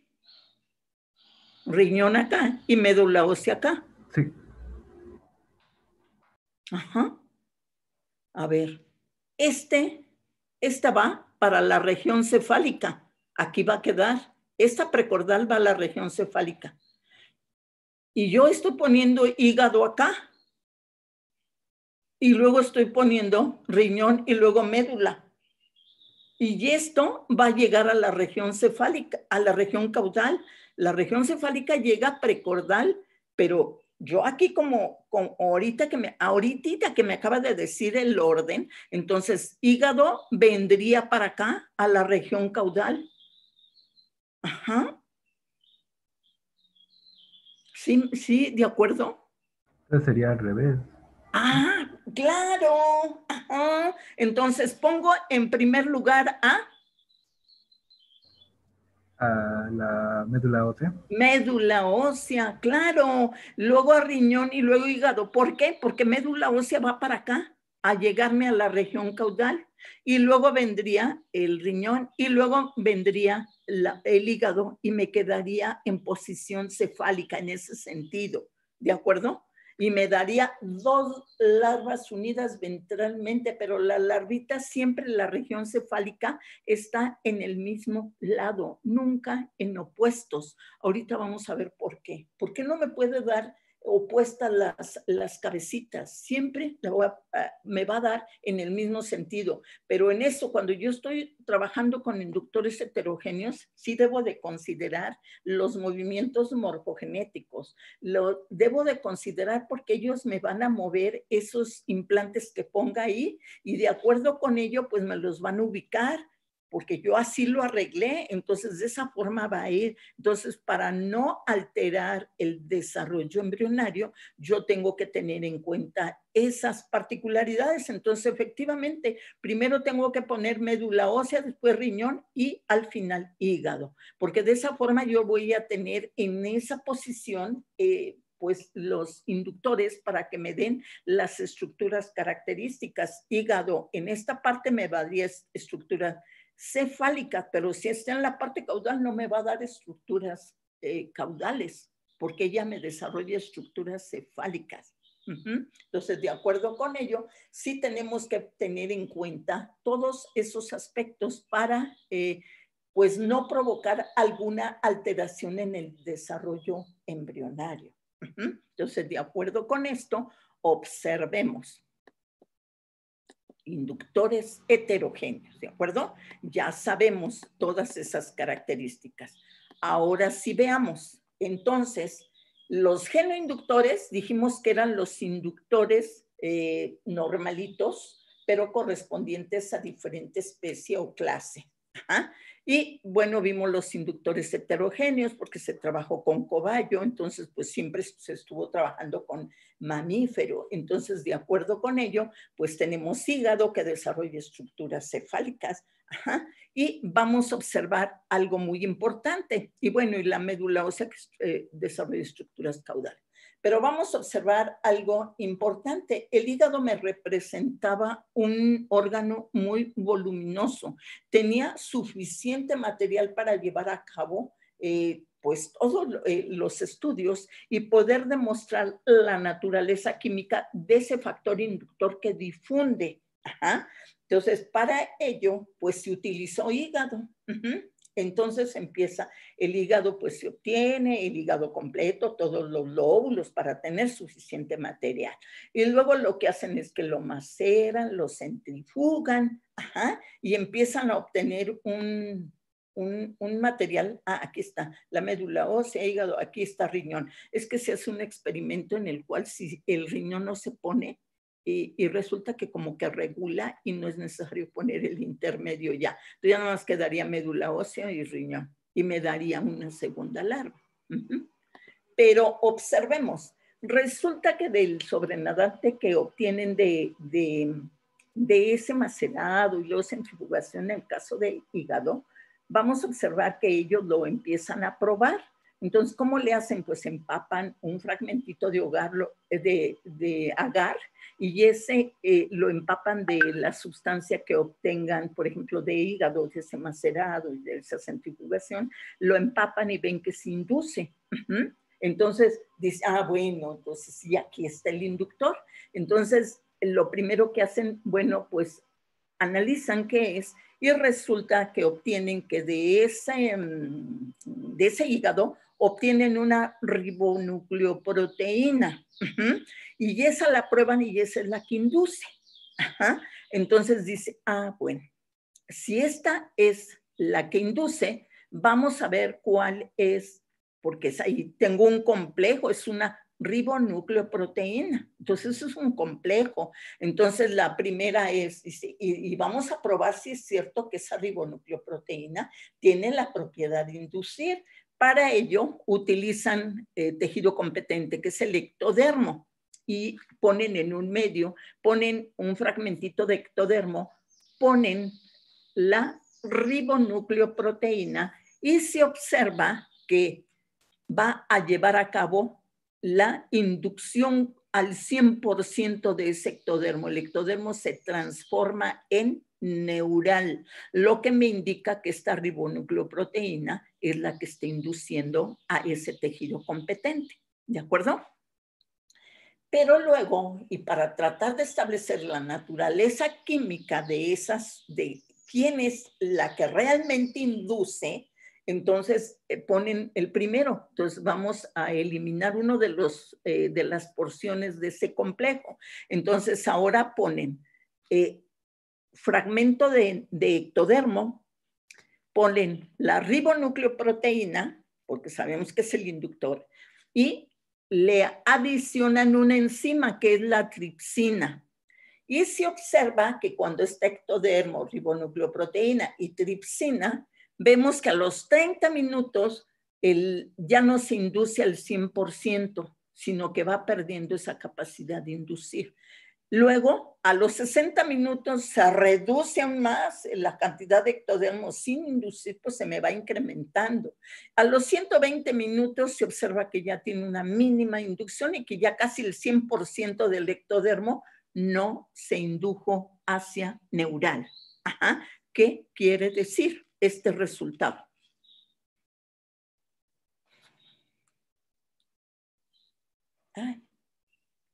riñón acá y médula ósea acá. Sí. Ajá. A ver, este, esta va para la región cefálica. Aquí va a quedar. Esta precordal va a la región cefálica. Y yo estoy poniendo hígado acá. Y luego estoy poniendo riñón y luego médula. Y esto va a llegar a la región cefálica, a la región caudal. La región cefálica llega precordal, pero yo aquí como, con ahorita que me ahorita que me acaba de decir el orden, entonces hígado vendría para acá a la región caudal. Ajá. Sí, sí, de acuerdo. sería al revés. Ah, claro. Entonces pongo en primer lugar a. A la médula ósea. Médula ósea, claro. Luego a riñón y luego hígado. ¿Por qué? Porque médula ósea va para acá a llegarme a la región caudal y luego vendría el riñón y luego vendría el hígado y me quedaría en posición cefálica en ese sentido, ¿de acuerdo? Y me daría dos larvas unidas ventralmente, pero la larvita siempre, en la región cefálica, está en el mismo lado, nunca en opuestos. Ahorita vamos a ver por qué. ¿Por qué no me puede dar opuestas las, las cabecitas, siempre me va a dar en el mismo sentido. Pero en eso, cuando yo estoy trabajando con inductores heterogéneos, sí debo de considerar los movimientos morfogenéticos. Lo debo de considerar porque ellos me van a mover esos implantes que ponga ahí y de acuerdo con ello, pues me los van a ubicar porque yo así lo arreglé, entonces de esa forma va a ir. Entonces, para no alterar el desarrollo embrionario, yo tengo que tener en cuenta esas particularidades. Entonces, efectivamente, primero tengo que poner médula ósea, después riñón y al final hígado, porque de esa forma yo voy a tener en esa posición... Eh, pues los inductores para que me den las estructuras características. Hígado en esta parte me va a dar estructuras cefálicas, pero si está en la parte caudal no me va a dar estructuras eh, caudales, porque ella me desarrolla estructuras cefálicas. Entonces, de acuerdo con ello, sí tenemos que tener en cuenta todos esos aspectos para, eh, pues, no provocar alguna alteración en el desarrollo embrionario. Entonces, de acuerdo con esto, observemos inductores heterogéneos, ¿de acuerdo? Ya sabemos todas esas características. Ahora sí veamos, entonces, los genoinductores, dijimos que eran los inductores eh, normalitos, pero correspondientes a diferente especie o clase. ¿ah? Y bueno, vimos los inductores heterogéneos porque se trabajó con cobayo, entonces pues siempre se estuvo trabajando con mamífero. Entonces, de acuerdo con ello, pues tenemos hígado que desarrolla estructuras cefálicas. Y vamos a observar algo muy importante. Y bueno, y la médula ósea que eh, desarrolla estructuras caudales. Pero vamos a observar algo importante. El hígado me representaba un órgano muy voluminoso. Tenía suficiente material para llevar a cabo eh, pues todos eh, los estudios y poder demostrar la naturaleza química de ese factor inductor que difunde. Entonces, para ello, pues se utilizó hígado. Entonces empieza, el hígado pues se obtiene, el hígado completo, todos los lóbulos para tener suficiente material. Y luego lo que hacen es que lo maceran, lo centrifugan, ajá, y empiezan a obtener un, material, ah, aquí está, la médula ósea, hígado, aquí está riñón. Es que se hace un experimento en el cual si el riñón no se pone, y, resulta que como que regula y no es necesario poner el intermedio ya. Entonces ya nada más quedaría médula ósea y riñón y me daría una segunda larva. Pero observemos, resulta que del sobrenadante que obtienen de, ese macerado y los centrifugación en el caso del hígado, vamos a observar que ellos lo empiezan a probar entonces, ¿cómo le hacen? Pues empapan un fragmentito de, hogarlo, eh, de, de, agar y ese eh, lo empapan de la sustancia que obtengan, por ejemplo, de hígado, de ese macerado y de esa centrifugación, lo empapan y ven que se induce. Entonces, dice, ah, bueno, entonces y aquí está el inductor. Entonces, lo primero que hacen, bueno, pues analizan qué es y resulta que obtienen que de ese, mm, de ese hígado obtienen una ribonucleoproteína. Y esa la prueban y esa es la que induce. Entonces dice, ah, bueno, si esta es la que induce, vamos a ver cuál es, porque ahí tengo un complejo, es una ribonucleoproteína. Entonces eso es un complejo. Entonces la primera es, y, y, vamos a probar si es cierto que esa ribonucleoproteína tiene la propiedad de inducir. Para ello utilizan eh, tejido competente, que es el ectodermo, y ponen en un medio, ponen un fragmentito de ectodermo, ponen la ribonucleoproteína y se observa que va a llevar a cabo la inducción al 100% de ese ectodermo. El ectodermo se transforma en neural, lo que me indica que esta ribonucleoproteína es la que está induciendo a ese tejido competente, ¿de acuerdo? Pero luego, y para tratar de establecer la naturaleza química de esas, de quién es la que realmente induce, entonces eh, ponen el primero. Entonces vamos a eliminar uno de, los, eh, de las porciones de ese complejo. Entonces ahora ponen eh, fragmento de ectodermo ponen la ribonucleoproteína, porque sabemos que es el inductor, y le adicionan una enzima que es la tripsina. Y se observa que cuando está ectodermo, ribonucleoproteína y tripsina, vemos que a los 30 minutos ya no se induce al 100%, sino que va perdiendo esa capacidad de inducir. Luego, a los 60 minutos se reduce aún más la cantidad de ectodermos sin inducir, pues se me va incrementando. A los 120 minutos se observa que ya tiene una mínima inducción y que ya casi el 100% del ectodermo no se indujo hacia neural. ¿Qué quiere decir este resultado?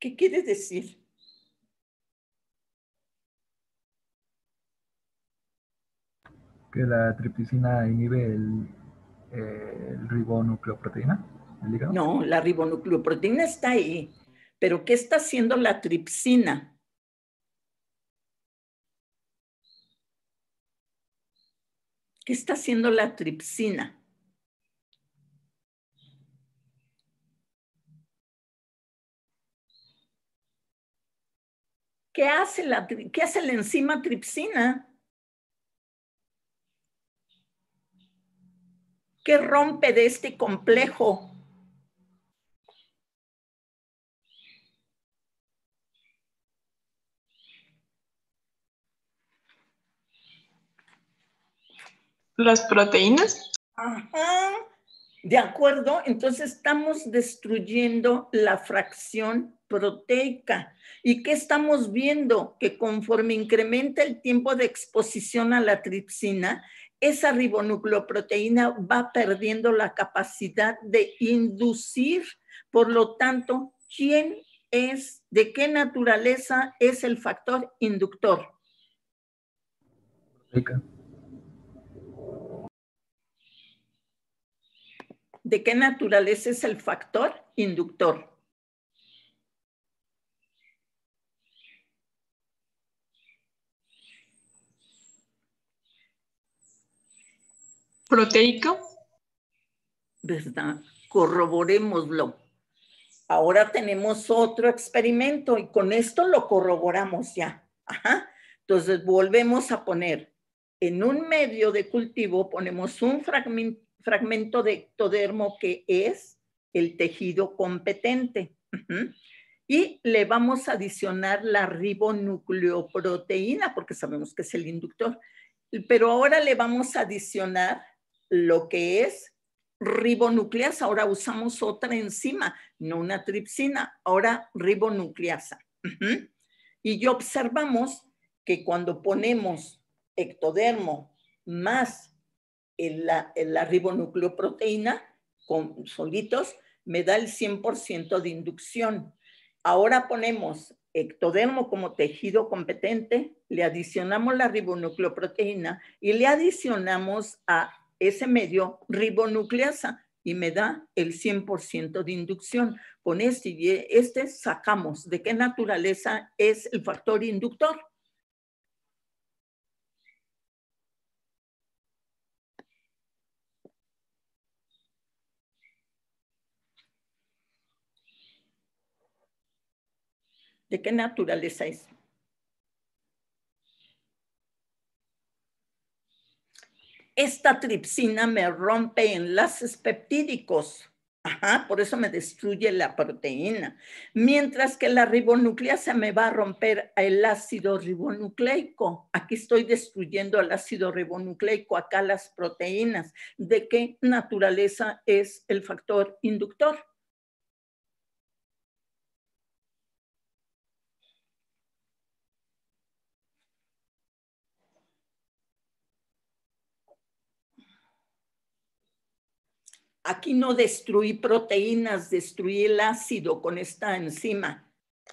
¿Qué quiere decir? la tripticina inhibe el, eh, el ribonucleoproteína? no, la ribonucleoproteína está ahí, pero ¿qué está haciendo la tripsina? ¿Qué está haciendo la tripsina? ¿Qué hace, la, ¿Qué hace la enzima tripsina? ¿Qué rompe de este complejo. Las proteínas. Ajá. ¿De acuerdo? Entonces estamos destruyendo la fracción proteica. ¿Y qué estamos viendo? Que conforme incrementa el tiempo de exposición a la tripsina, esa ribonucleoproteína va perdiendo la capacidad de inducir, por lo tanto, quién es, de qué naturaleza es el factor inductor. ¿De qué naturaleza es el factor inductor? proteico. ¿Verdad? Corroborémoslo. Ahora tenemos otro experimento y con esto lo corroboramos ya. Ajá. Entonces volvemos a poner en un medio de cultivo, ponemos un fragmento, de ectodermo que es el tejido competente. Y le vamos a adicionar la ribonucleoproteína porque sabemos que es el inductor. Pero ahora le vamos a adicionar lo que es ribonucleasa. Ahora usamos otra enzima, no una tripsina, ahora ribonucleasa. Y yo observamos que cuando ponemos ectodermo más la, la ribonucleoproteína, con solitos, me da el 100% de inducción. Ahora ponemos ectodermo como tejido competente, le adicionamos la ribonucleoproteína y le adicionamos a ese medio ribonucleasa y me da el 100% de inducción. Con este y este sacamos de qué naturaleza es el factor inductor. ¿De qué naturaleza es? esta tripsina me rompe enlaces peptídicos. Ajá, por eso me destruye la proteína. Mientras que la ribonucleasa me va a romper el ácido ribonucleico. Aquí estoy destruyendo el ácido ribonucleico, acá las proteínas. ¿De qué naturaleza es el factor inductor? Aquí no destruí proteínas, destruí el ácido con esta enzima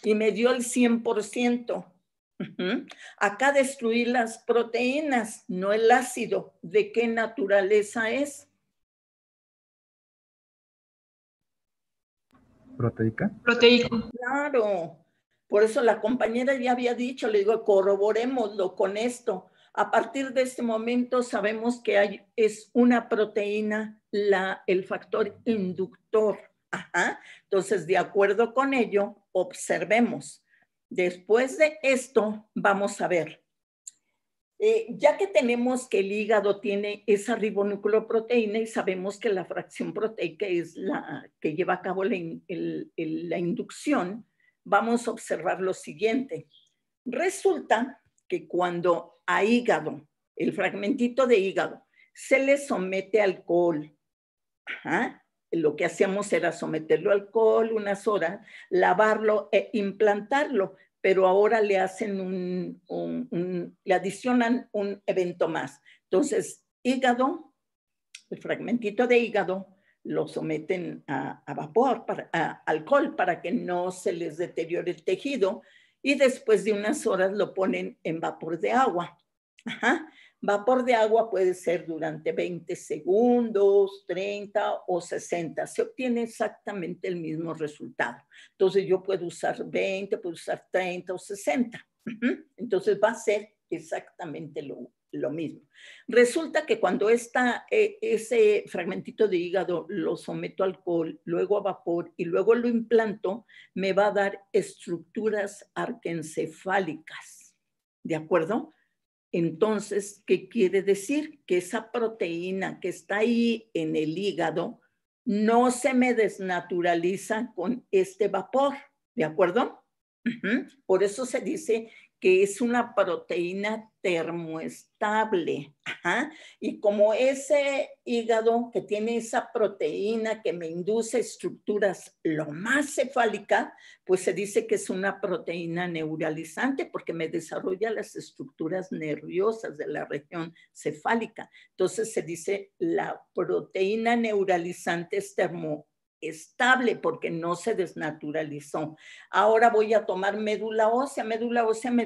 y me dio el 100%. Acá destruí las proteínas, no el ácido. ¿De qué naturaleza es? Proteica. Proteico. Claro. Por eso la compañera ya había dicho, le digo, corroborémoslo con esto. A partir de este momento sabemos que es una proteína la, el factor inductor. Entonces, de acuerdo con ello, observemos. Después de esto, vamos a ver. Eh, ya que tenemos que el hígado tiene esa ribonucleoproteína y sabemos que la fracción proteica es la que lleva a cabo la inducción, vamos a observar lo siguiente. Resulta que cuando a hígado, el fragmentito de hígado, se le somete alcohol, lo que hacíamos era someterlo al alcohol unas horas, lavarlo e implantarlo, pero ahora le hacen un, le adicionan un evento más. Entonces, hígado, el fragmentito de hígado, lo someten a, vapor, para, alcohol, para que no se les deteriore el tejido y después de unas horas lo ponen en vapor de agua. Vapor de agua puede ser durante 20 segundos, 30 o 60. Se obtiene exactamente el mismo resultado. Entonces yo puedo usar 20, puedo usar 30 o 60. Entonces va a ser exactamente lo, lo mismo. Resulta que cuando esta, e, ese fragmentito de hígado lo someto a alcohol, luego a vapor y luego lo implanto, me va a dar estructuras arquencefálicas. ¿De acuerdo? Entonces, ¿qué quiere decir? Que esa proteína que está ahí en el hígado no se me desnaturaliza con este vapor. ¿De acuerdo? Por eso se dice que es una proteína termoestable. Y como ese hígado que tiene esa proteína que me induce estructuras lo más cefálica, pues se dice que es una proteína neuralizante porque me desarrolla las estructuras nerviosas de la región cefálica. Entonces se dice la proteína neuralizante es termo estable porque no se desnaturalizó. Ahora voy a tomar médula ósea. Médula ósea me,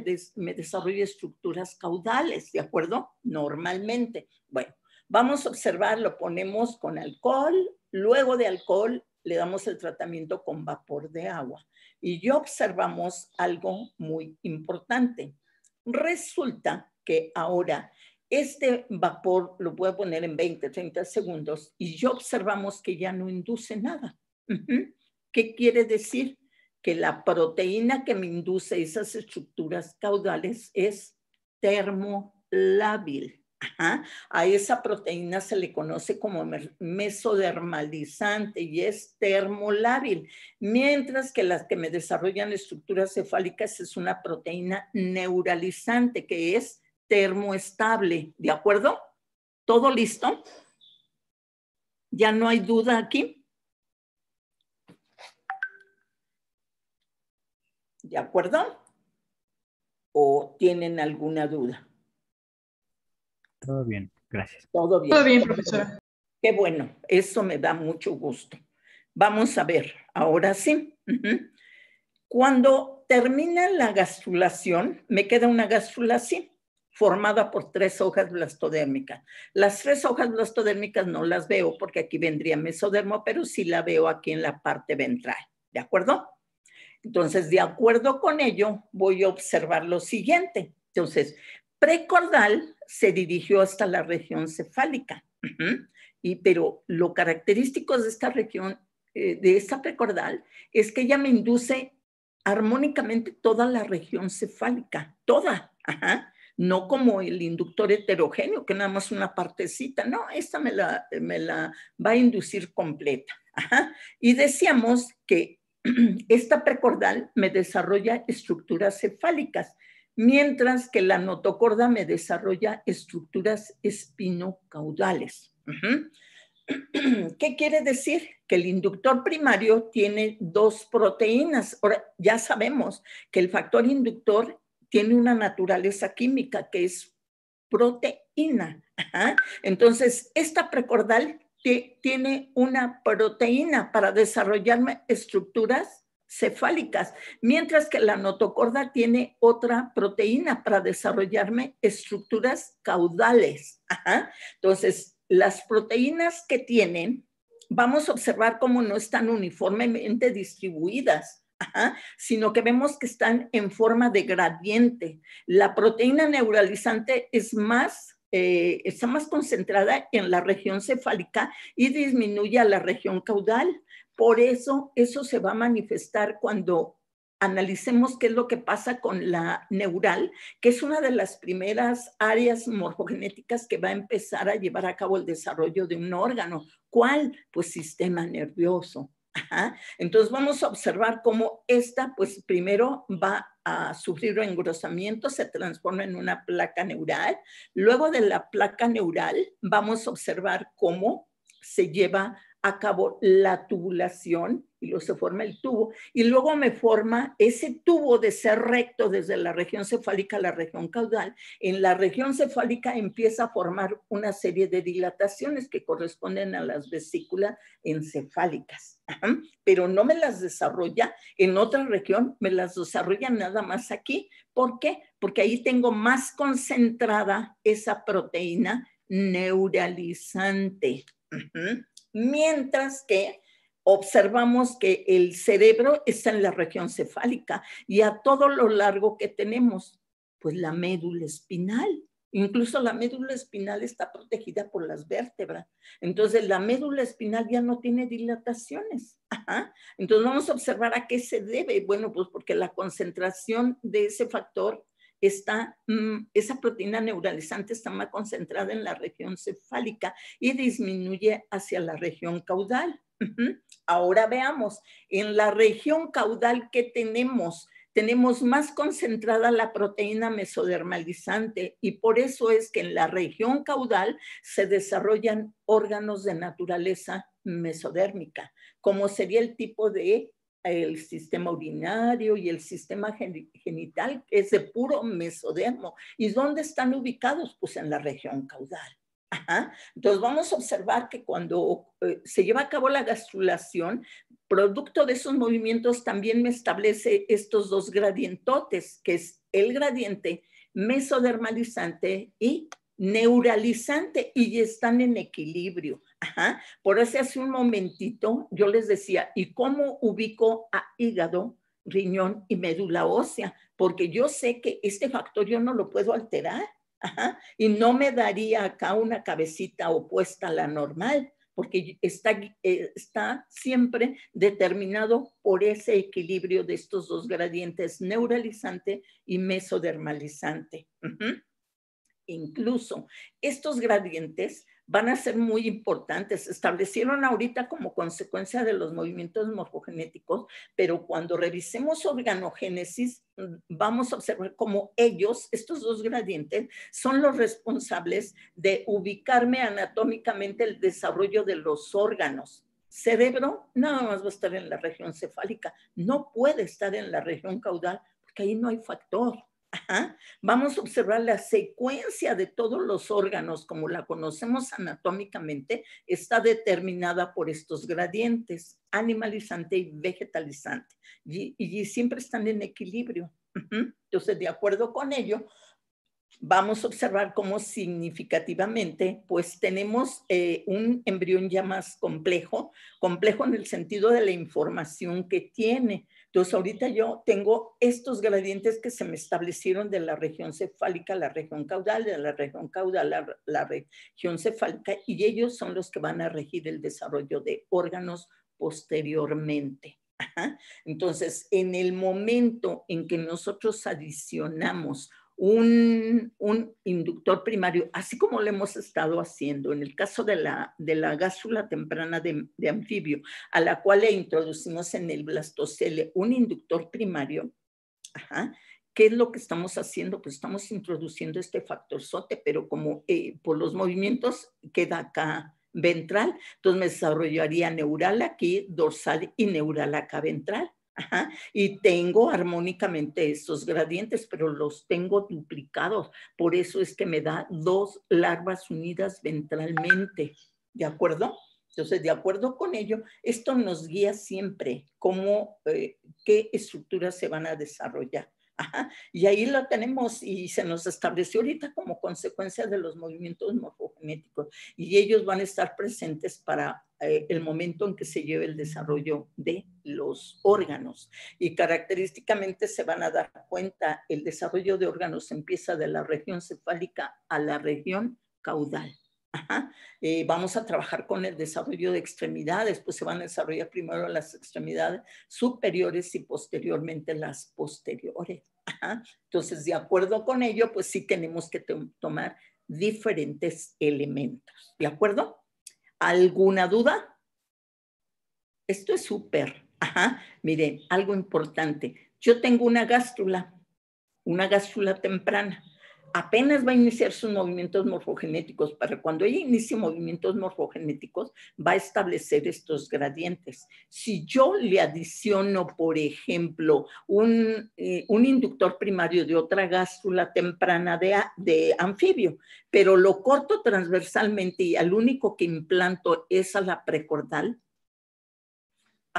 desarrolla estructuras caudales, ¿de acuerdo? Normalmente. Bueno, vamos a observar, lo ponemos con alcohol, luego de alcohol le damos el tratamiento con vapor de agua. Y yo observamos algo muy importante. Resulta que ahora este vapor lo voy a poner en 20, 30 segundos y ya observamos que ya no induce nada. ¿Qué quiere decir? Que la proteína que me induce esas estructuras caudales es termolábil. A esa proteína se le conoce como mesodermalizante y es termolábil, mientras que las que me desarrollan estructuras cefálicas es una proteína neuralizante que es termoestable, ¿de acuerdo? ¿Todo listo? ¿Ya no hay duda aquí? ¿De acuerdo? ¿O tienen alguna duda? Todo bien, gracias. Todo bien. Todo bien, profesora. Qué bueno, eso me da mucho gusto. Vamos a ver, ahora sí. Cuando termina la gastrulación, me queda una gastrula formada por tres hojas blastodérmicas. Las tres hojas blastodérmicas no las veo porque aquí vendría mesodermo, pero sí la veo aquí en la parte ventral, ¿de acuerdo? Entonces, de acuerdo con ello, voy a observar lo siguiente. Entonces, precordal se dirigió hasta la región cefálica, y, pero lo característico de esta región, eh, de esta precordal, es que ella me induce armónicamente toda la región cefálica, toda. Ajá no como el inductor heterogéneo, que nada más una partecita, no, esta me la, me la va a inducir completa. Y decíamos que esta precordal me desarrolla estructuras cefálicas, mientras que la notocorda me desarrolla estructuras espinocaudales. ¿Qué quiere decir? Que el inductor primario tiene dos proteínas. Ahora, ya sabemos que el factor inductor tiene una naturaleza química que es proteína. Entonces, esta precordal tiene una proteína para desarrollarme estructuras cefálicas, mientras que la notocorda tiene otra proteína para desarrollarme estructuras caudales. Entonces, las proteínas que tienen, vamos a observar cómo no están uniformemente distribuidas sino que vemos que están en forma de gradiente. La proteína neuralizante es más, eh, está más concentrada en la región cefálica y disminuye a la región caudal. Por eso, eso se va a manifestar cuando analicemos qué es lo que pasa con la neural, que es una de las primeras áreas morfogenéticas que va a empezar a llevar a cabo el desarrollo de un órgano. ¿Cuál? Pues sistema nervioso. Entonces vamos a observar cómo esta, pues primero va a sufrir un engrosamiento, se transforma en una placa neural. Luego de la placa neural vamos a observar cómo se lleva a cabo la tubulación y luego se forma el tubo, y luego me forma ese tubo de ser recto desde la región cefálica a la región caudal. En la región cefálica empieza a formar una serie de dilataciones que corresponden a las vesículas encefálicas, pero no me las desarrolla en otra región, me las desarrolla nada más aquí. ¿Por qué? Porque ahí tengo más concentrada esa proteína neuralizante. Mientras que observamos que el cerebro está en la región cefálica y a todo lo largo que tenemos, pues la médula espinal. Incluso la médula espinal está protegida por las vértebras. Entonces la médula espinal ya no tiene dilataciones. Entonces vamos a observar a qué se debe. Bueno, pues porque la concentración de ese factor está, mm, esa proteína neuralizante está más concentrada en la región cefálica y disminuye hacia la región caudal. Ahora veamos, en la región caudal que tenemos, tenemos más concentrada la proteína mesodermalizante y por eso es que en la región caudal se desarrollan órganos de naturaleza mesodérmica, como sería el tipo de el sistema urinario y el sistema genital, que es de puro mesodermo. ¿Y dónde están ubicados? Pues en la región caudal. Ajá. Entonces vamos a observar que cuando eh, se lleva a cabo la gastrulación, producto de esos movimientos también me establece estos dos gradientotes, que es el gradiente mesodermalizante y neuralizante y están en equilibrio. Por eso hace un momentito yo les decía, ¿y cómo ubico a hígado, riñón y médula ósea? Porque yo sé que este factor yo no lo puedo alterar y no me daría acá una cabecita opuesta a la normal, porque está, eh, siempre determinado por ese equilibrio de estos dos gradientes, neuralizante y mesodermalizante. Incluso estos gradientes van a ser muy importantes. establecieron ahorita como consecuencia de los movimientos morfogenéticos, pero cuando revisemos organogénesis, mm, vamos a observar cómo ellos, estos dos gradientes, son los responsables de ubicarme anatómicamente el desarrollo de los órganos. Cerebro nada más va a estar en la región cefálica, no puede estar en la región caudal porque ahí no hay factor. Vamos a observar la secuencia de todos los órganos, como la conocemos anatómicamente, está determinada por estos gradientes, animalizante y vegetalizante, y, siempre están en equilibrio. Entonces, de acuerdo con ello, vamos a observar cómo significativamente, pues tenemos eh, un embrión ya más complejo, complejo en el sentido de la información que tiene entonces, ahorita yo tengo estos gradientes que se me establecieron de la región cefálica a la región caudal, de la región caudal a la, región cefálica, y ellos son los que van a regir el desarrollo de órganos posteriormente. Entonces, en el momento en que nosotros adicionamos un, inductor primario, así como lo hemos estado haciendo en el caso de la, de la gásula temprana de, anfibio, a la cual le introducimos en el blastocele un inductor primario. ¿Qué es lo que estamos haciendo? Pues estamos introduciendo este factor sote, pero como eh, por los movimientos queda acá ventral, entonces me desarrollaría neural aquí, dorsal y neural acá ventral. Y tengo armónicamente estos gradientes, pero los tengo duplicados. Por eso es que me da dos larvas unidas ventralmente. ¿De acuerdo? Entonces, de acuerdo con ello, esto nos guía siempre cómo, eh, qué estructuras se van a desarrollar. Y ahí lo tenemos y se nos estableció ahorita como consecuencia de los movimientos morfogenéticos. Y ellos van a estar presentes para eh, el momento en que se lleve el desarrollo de los órganos. Y característicamente se van a dar cuenta, el desarrollo de órganos empieza de la región cefálica a la región caudal. Eh, vamos a trabajar con el desarrollo de extremidades, pues se van a desarrollar primero las extremidades superiores y posteriormente las posteriores. Entonces, de acuerdo con ello, pues sí tenemos que tomar diferentes elementos. ¿De acuerdo? ¿Alguna duda? Esto es súper. Ajá, miren, algo importante. Yo tengo una gástula, una gástula temprana apenas va a iniciar sus movimientos morfogenéticos, para cuando ella inicie movimientos morfogenéticos, va a establecer estos gradientes. Si yo le adiciono, por ejemplo, un, eh, inductor primario de otra gástula temprana de, de anfibio, pero lo corto transversalmente y al único que implanto es a la precordal,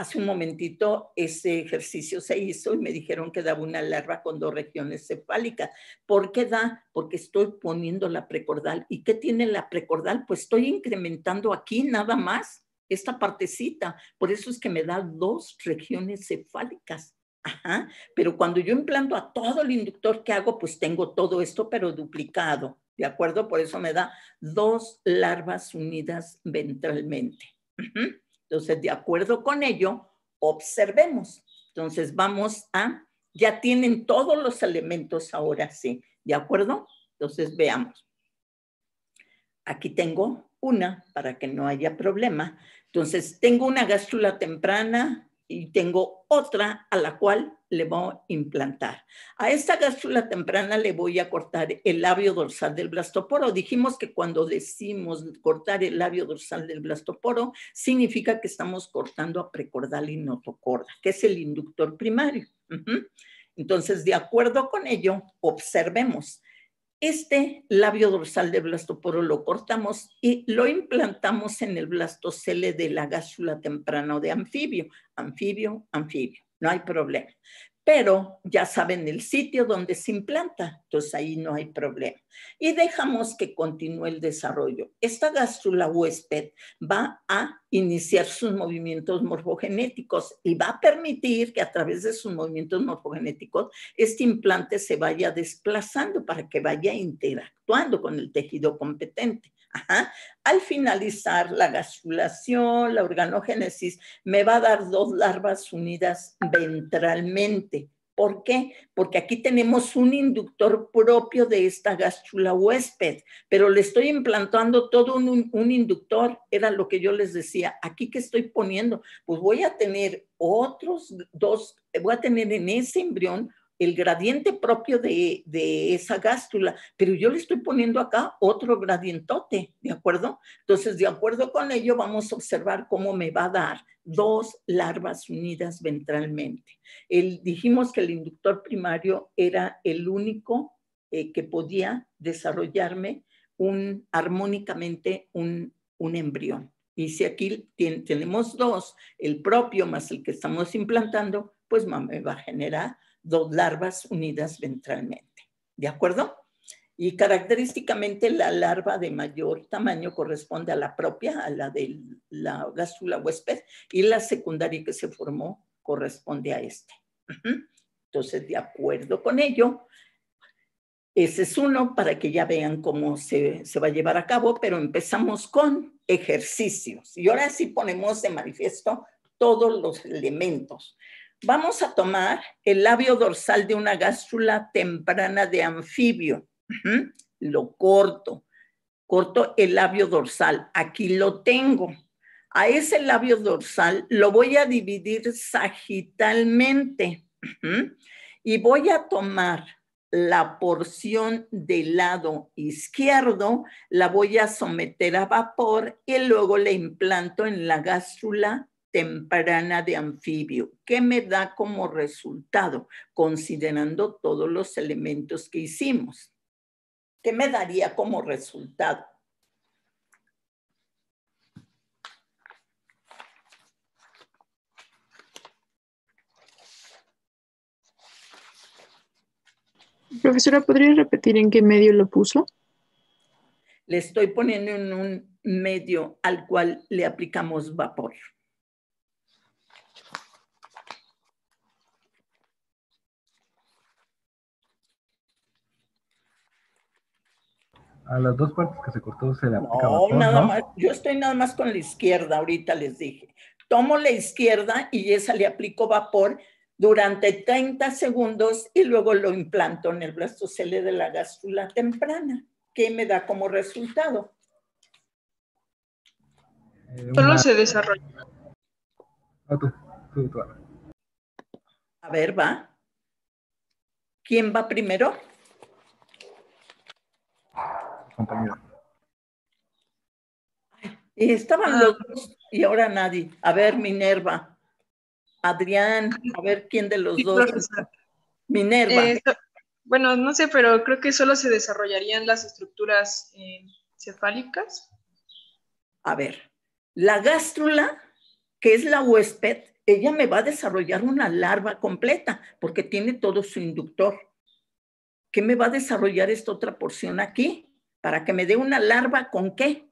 hace un momentito ese ejercicio se hizo y me dijeron que daba una larva con dos regiones cefálicas. ¿Por qué da? Porque estoy poniendo la precordal. ¿Y qué tiene la precordal? Pues estoy incrementando aquí nada más esta partecita. Por eso es que me da dos regiones cefálicas. Ajá. Pero cuando yo implanto a todo el inductor que hago, pues tengo todo esto, pero duplicado. ¿De acuerdo? Por eso me da dos larvas unidas ventralmente. Entonces, de acuerdo con ello, observemos. Entonces, vamos a, ya tienen todos los elementos ahora sí, ¿de acuerdo? Entonces, veamos. Aquí tengo una para que no haya problema. Entonces, tengo una gástula temprana y tengo otra a la cual le voy a implantar. A esta gástula temprana le voy a cortar el labio dorsal del blastoporo. Dijimos que cuando decimos cortar el labio dorsal del blastoporo, significa que estamos cortando a precordal y notocorda, que es el inductor primario. Entonces, de acuerdo con ello, observemos. Este labio dorsal de blastoporo lo cortamos y lo implantamos en el blastocele de la gástula temprana de anfibio, anfibio, anfibio no hay problema. Pero ya saben el sitio donde se implanta, entonces ahí no hay problema. Y dejamos que continúe el desarrollo. Esta gástrula huésped va a iniciar sus movimientos morfogenéticos y va a permitir que a través de sus movimientos morfogenéticos este implante se vaya desplazando para que vaya interactuando con el tejido competente. Al finalizar la gastrulación, la organogénesis, me va a dar dos larvas unidas ventralmente. ¿Por qué? Porque aquí tenemos un inductor propio de esta gastrula huésped, pero le estoy implantando todo un, inductor, era lo que yo les decía, aquí que estoy poniendo, pues voy a tener otros dos, voy a tener en ese embrión el gradiente propio de, esa gástula, pero yo le estoy poniendo acá otro gradientote, ¿de acuerdo? Entonces, de acuerdo con ello, vamos a observar cómo me va a dar dos larvas unidas ventralmente. El, dijimos que el inductor primario era el único eh, que podía desarrollarme un, armónicamente un, embrión. Y si aquí tenemos dos, el propio más el que estamos implantando, pues me va a generar dos larvas unidas ventralmente. ¿De acuerdo? Y característicamente la larva de mayor tamaño corresponde a la propia, a la de la gástula huésped, y la secundaria que se formó corresponde a este. Entonces, de acuerdo con ello, ese es uno para que ya vean cómo se, se va a llevar a cabo, pero empezamos con ejercicios. Y ahora sí ponemos de manifiesto todos los elementos. Vamos a tomar el labio dorsal de una gástrula temprana de anfibio. Lo corto. Corto el labio dorsal. Aquí lo tengo. A ese labio dorsal lo voy a dividir sagitalmente. Y voy a tomar la porción del lado izquierdo, la voy a someter a vapor y luego le implanto en la gástrula temprana de anfibio, ¿qué me da como resultado, considerando todos los elementos que hicimos, ¿qué me daría como resultado? Profesora, ¿podría repetir en qué medio lo puso? Le estoy poniendo en un medio al cual le aplicamos vapor. a las dos partes que se cortó se le aplica no, nada más. Yo estoy nada más con la izquierda, ahorita les dije. Tomo la izquierda y esa le aplico vapor durante 30 segundos y luego lo implanto en el brazo de la gástula temprana, ¿Qué me da como resultado. Eh, Solo se desarrolla. A ah, tú, tú, tú. A ver, va. ¿Quién va primero? Y estaban ah. los dos y ahora nadie. A ver, Minerva. Adrián, a ver quién de los dos. Minerva. Eh, bueno, no sé, pero creo que solo se desarrollarían las estructuras eh, cefálicas. A ver, la gástrula, que es la huésped, ella me va a desarrollar una larva completa porque tiene todo su inductor. ¿Qué me va a desarrollar esta otra porción aquí? Para que me dé una larva con qué?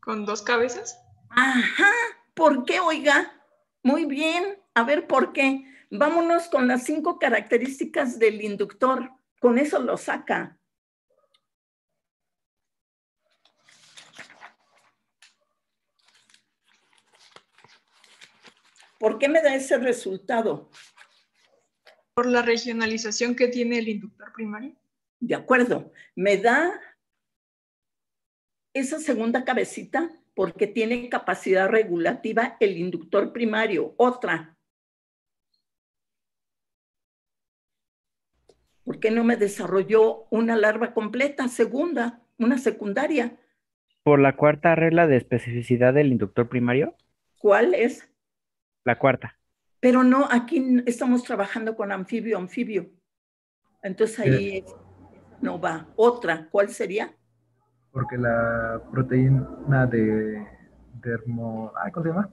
¿Con dos cabezas? Ajá, ¿por qué, oiga? Muy bien, a ver por qué. Vámonos con las cinco características del inductor. Con eso lo saca. ¿Por qué me da ese resultado? por la regionalización que tiene el inductor primario. De acuerdo, me da esa segunda cabecita porque tiene capacidad regulativa el inductor primario, otra. ¿Por qué no me desarrolló una larva completa, segunda, una secundaria? Por la cuarta regla de especificidad del inductor primario. ¿Cuál es? La cuarta. Pero no, aquí estamos trabajando con anfibio, anfibio. Entonces ahí no va. Otra, ¿cuál sería? Porque la proteína de dermo, ¿cómo se llama?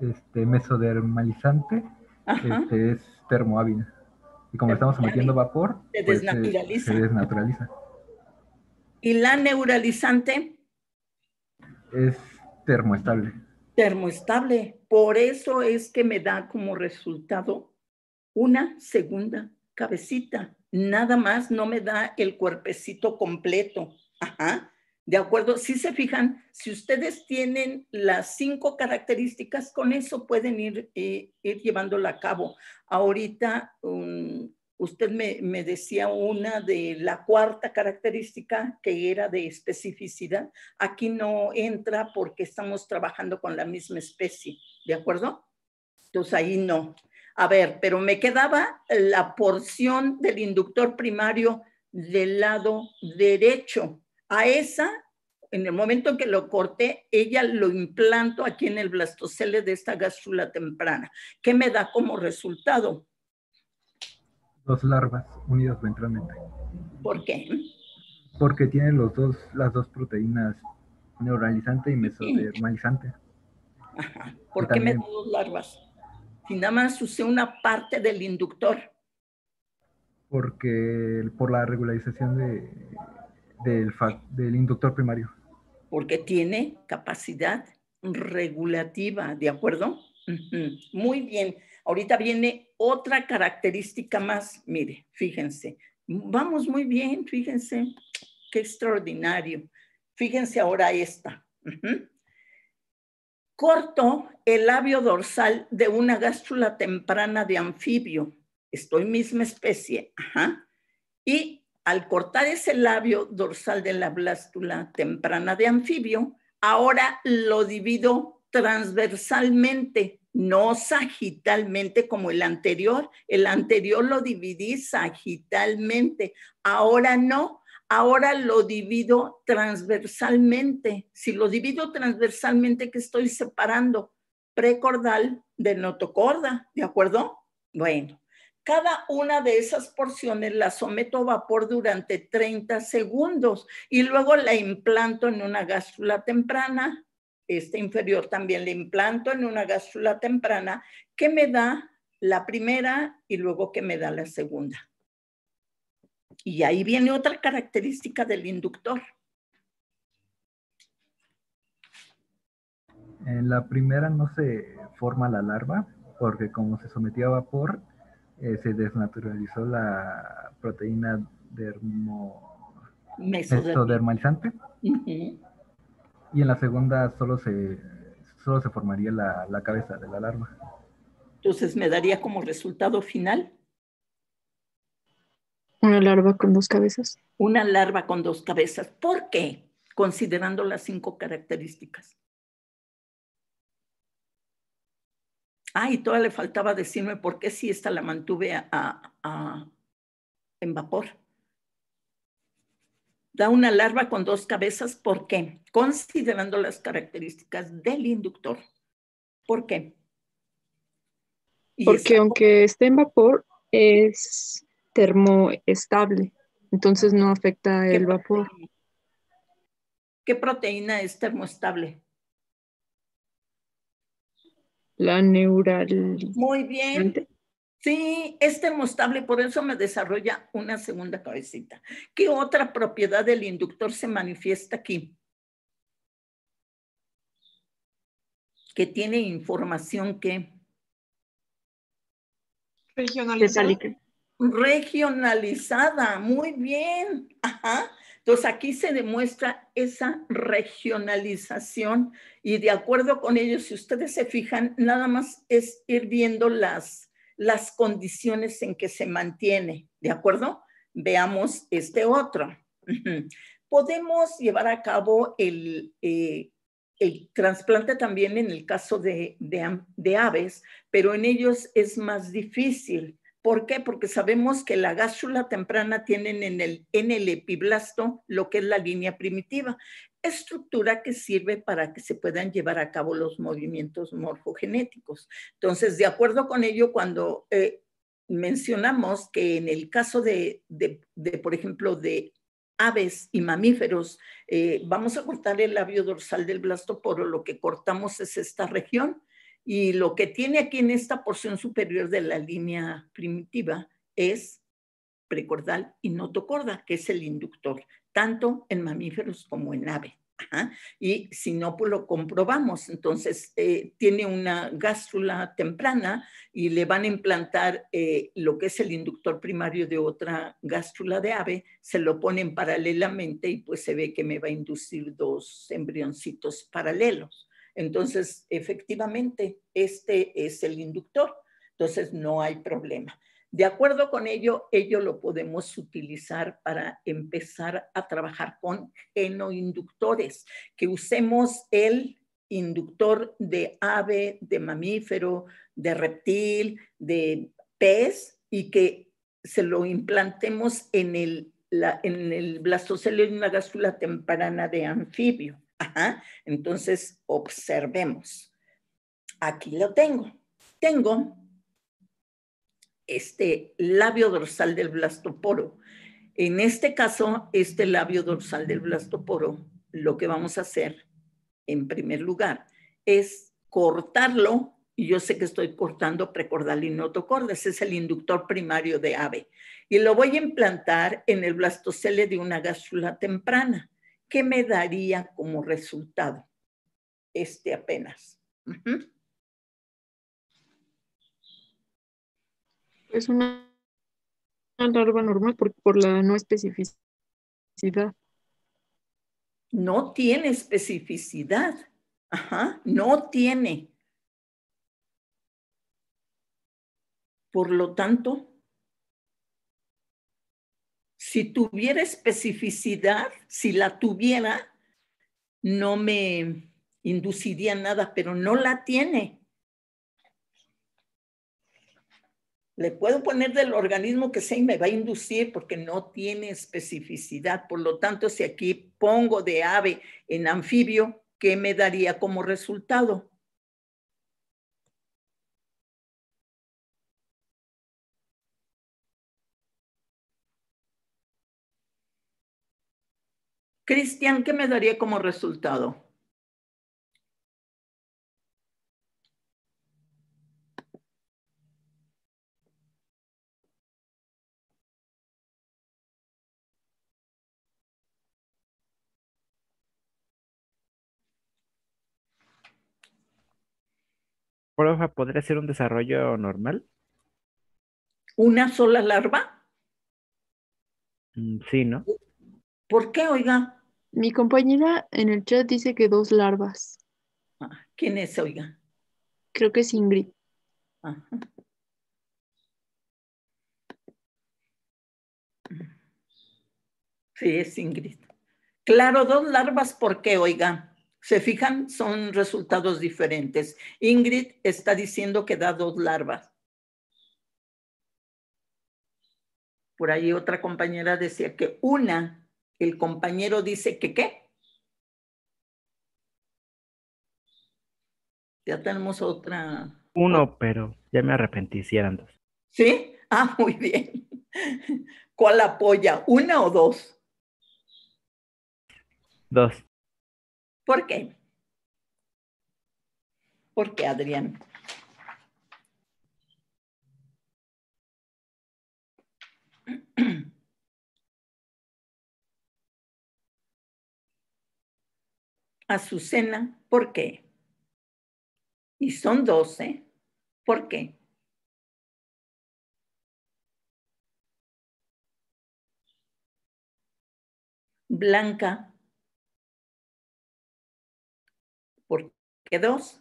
Este mesodermalizante este, es termoavina. Y como estamos metiendo vapor, pues, se desnaturaliza. ¿Y la neuralizante? Es termoestable termoestable. Por eso es que me da como resultado una segunda cabecita. Nada más no me da el cuerpecito completo. Ajá. ¿De acuerdo? Si se fijan, si ustedes tienen las cinco características, con eso pueden ir, eh, llevándola a cabo. Ahorita um, Usted me, decía una de la cuarta característica que era de especificidad. Aquí no entra porque estamos trabajando con la misma especie, ¿de acuerdo? Entonces ahí no. A ver, pero me quedaba la porción del inductor primario del lado derecho. A esa, en el momento en que lo corté, ella lo implanto aquí en el blastocele de esta gástula temprana. ¿Qué me da como resultado? Dos larvas unidas ventralmente. ¿Por qué? Porque tiene los dos, las dos proteínas, neuralizante y mesodermalizante. Ajá. ¿Por qué me dos larvas? Si nada más usé una parte del inductor. Porque por la regularización de, del, inductor primario. Porque tiene capacidad regulativa, ¿de acuerdo? Muy bien. Ahorita viene otra característica más, mire, fíjense. Vamos muy bien, fíjense, qué extraordinario. Fíjense ahora esta. Corto el labio dorsal de una gástrula temprana de anfibio. Estoy misma especie. Y al cortar ese labio dorsal de la blástula temprana de anfibio, ahora lo divido transversalmente no sagitalmente como el anterior. El anterior lo dividí sagitalmente, ahora no, ahora lo divido transversalmente. Si lo divido transversalmente, ¿qué estoy separando? Precordal de notocorda, ¿de acuerdo? Bueno, cada una de esas porciones la someto a vapor durante 30 segundos y luego la implanto en una gástula temprana, este inferior también le implanto en una gástrula temprana que me da la primera y luego que me da la segunda. Y ahí viene otra característica del inductor. En la primera no se forma la larva porque como se sometió a vapor, eh, se desnaturalizó la proteína dermo... mesodermalizante. Uh y en la segunda solo se, solo se formaría la, cabeza de la larva. Entonces me daría como resultado final. Una larva con dos cabezas. Una larva con dos cabezas. ¿Por qué? Considerando las cinco características. Ah, y todavía le faltaba decirme por qué si esta la mantuve a, a, en vapor da una larva con dos cabezas. ¿Por qué? Considerando las características del inductor. ¿Por qué? Porque aunque esté en vapor, es termoestable, entonces no afecta el vapor. ¿Qué proteína es termoestable? La neural. Muy bien. Sí, es termostable, por eso me desarrolla una segunda cabecita. ¿Qué otra propiedad del inductor se manifiesta aquí? Que tiene información que... Regionalizada. Regionalizada, muy bien. Ajá. Entonces aquí se demuestra esa regionalización y de acuerdo con ello, si ustedes se fijan, nada más es ir viendo las las condiciones en que se mantiene, ¿de acuerdo? Veamos este otro. Podemos llevar a cabo el, eh, el trasplante también en el caso de, aves, pero en ellos es más difícil. ¿Por qué? Porque sabemos que la gástula temprana tienen en el epiblasto lo que es la línea primitiva estructura que sirve para que se puedan llevar a cabo los movimientos morfogenéticos. Entonces, de acuerdo con ello, cuando eh, mencionamos que en el caso de, por ejemplo, de aves y mamíferos, eh, vamos a cortar el labio dorsal del blastoporo, lo que cortamos es esta región y lo que tiene aquí en esta porción superior de la línea primitiva es precordal y notocorda, que es el inductor tanto en mamíferos como en ave. Y si no, pues lo comprobamos. Entonces, eh, tiene una gástrula temprana y le van a implantar eh, lo que es el inductor primario de otra gástrula de ave, se lo ponen paralelamente y pues se ve que me va a inducir dos embrioncitos paralelos. Entonces, efectivamente, este es el inductor. Entonces, no hay problema. De acuerdo con ello, ello lo podemos utilizar para empezar a trabajar con genoinductores, que usemos el inductor de ave, de mamífero, de reptil, de pez y que se lo implantemos en el, la, en una gástula temprana de anfibio. Entonces, observemos. Aquí lo tengo. Tengo este labio dorsal del blastoporo. En este caso, este labio dorsal del blastoporo, lo que vamos a hacer en primer lugar es cortarlo, y yo sé que estoy cortando precordal y Ese es el inductor primario de AVE, y lo voy a implantar en el blastocele de una gástula temprana. ¿Qué me daría como resultado? Este apenas. Es una larva normal por, por la no especificidad. No tiene especificidad. Ajá, no tiene. Por lo tanto, si tuviera especificidad, si la tuviera, no me induciría nada, pero no la tiene. Le puedo poner del organismo que sé y me va a inducir porque no tiene especificidad. Por lo tanto, si aquí pongo de ave en anfibio, ¿qué me daría como resultado? Cristian, ¿qué me daría como resultado? ¿podría ser un desarrollo normal? ¿Una sola larva? Mm, sí, ¿no? ¿Por qué, oiga? Mi compañera en el chat dice que dos larvas. Ah, ¿Quién es, oiga? Creo que es Ingrid. Sí, es Ingrid. Claro, dos larvas, ¿por qué, oiga? Se fijan, son resultados diferentes. Ingrid está diciendo que da dos larvas. Por ahí otra compañera decía que una, el compañero dice que qué. Ya tenemos otra. Uno, pero ya me arrepentí si eran dos. ¿Sí? Ah, muy bien. ¿Cuál apoya? ¿Una o dos? Dos. ¿Por qué? ¿Por qué, Adrián? Azucena, ¿por qué? Y son doce, ¿por qué? Blanca, qué dos.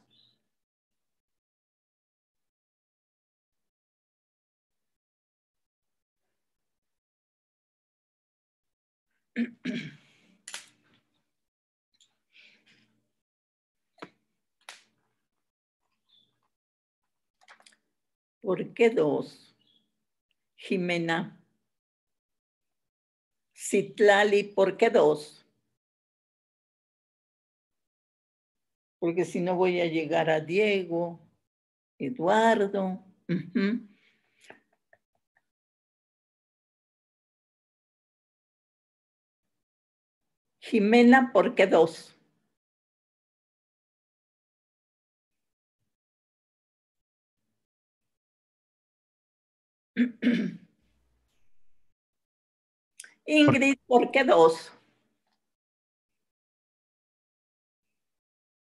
¿Por qué dos? Jimena. Citlali, ¿por qué dos? porque si no voy a llegar a Diego, Eduardo. Jimena, ¿por qué dos? Ingrid, ¿por qué dos?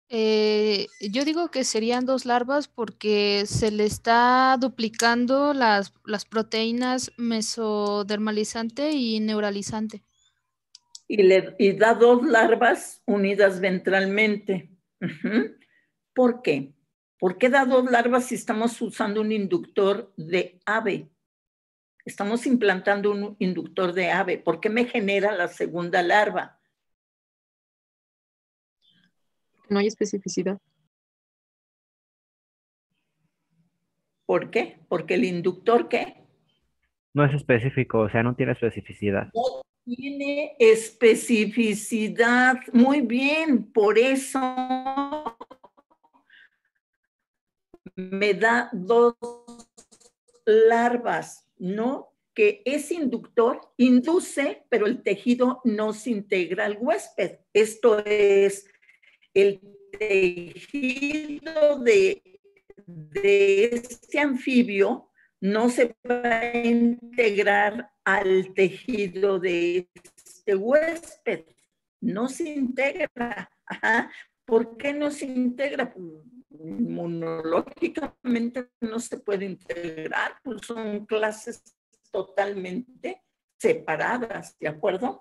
Eh, yo digo que serían dos larvas porque se le está duplicando las, proteínas mesodermalizante y neuralizante. Y, le, da dos larvas unidas ventralmente. ¿Por qué? ¿Por qué da dos larvas si estamos usando un inductor de ave? Estamos implantando un inductor de ave. ¿Por qué me genera la segunda larva? no hay especificidad. ¿Por qué? Porque el inductor, ¿qué? No es específico, o sea, no tiene especificidad. No tiene especificidad. Muy bien, por eso me da dos larvas, ¿no? Que es inductor, induce, pero el tejido no se integra al huésped. Esto es el tejido de, este anfibio no se va a integrar al tejido de este huésped. No se integra. ¿Por qué no se integra? Monológicamente no se puede integrar, pues son clases totalmente separadas, ¿de acuerdo?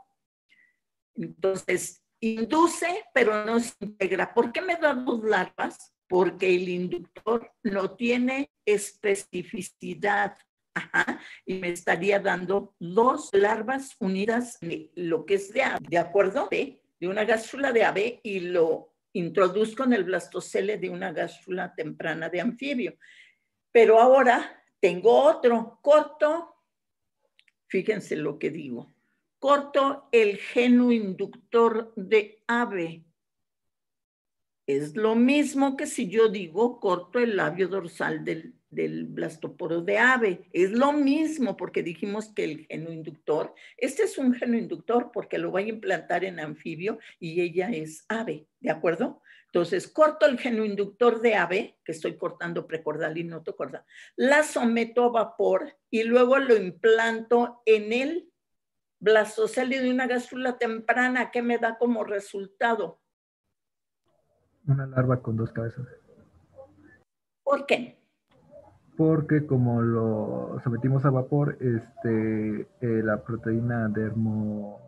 Entonces, induce, pero no se integra. ¿Por qué me da dos larvas? Porque el inductor no tiene especificidad. Ajá, y me estaría dando dos larvas unidas, lo que es de, de acuerdo, de, de una gástrula de ave y lo introduzco en el blastocele de una gástrula temprana de anfibio. Pero ahora tengo otro corto. Fíjense lo que digo corto el geno de AVE. Es lo mismo que si yo digo corto el labio dorsal del, blastoporo de AVE. Es lo mismo porque dijimos que el geno inductor, este es un geno inductor porque lo voy a implantar en anfibio y ella es AVE, ¿de acuerdo? Entonces, corto el geno inductor de AVE, que estoy cortando precordal y notocordal, la someto a vapor y luego lo implanto en el blastocélida y una gastrula temprana, ¿qué me da como resultado? Una larva con dos cabezas. ¿Por qué? Porque como lo sometimos a vapor, este, eh, la proteína dermo...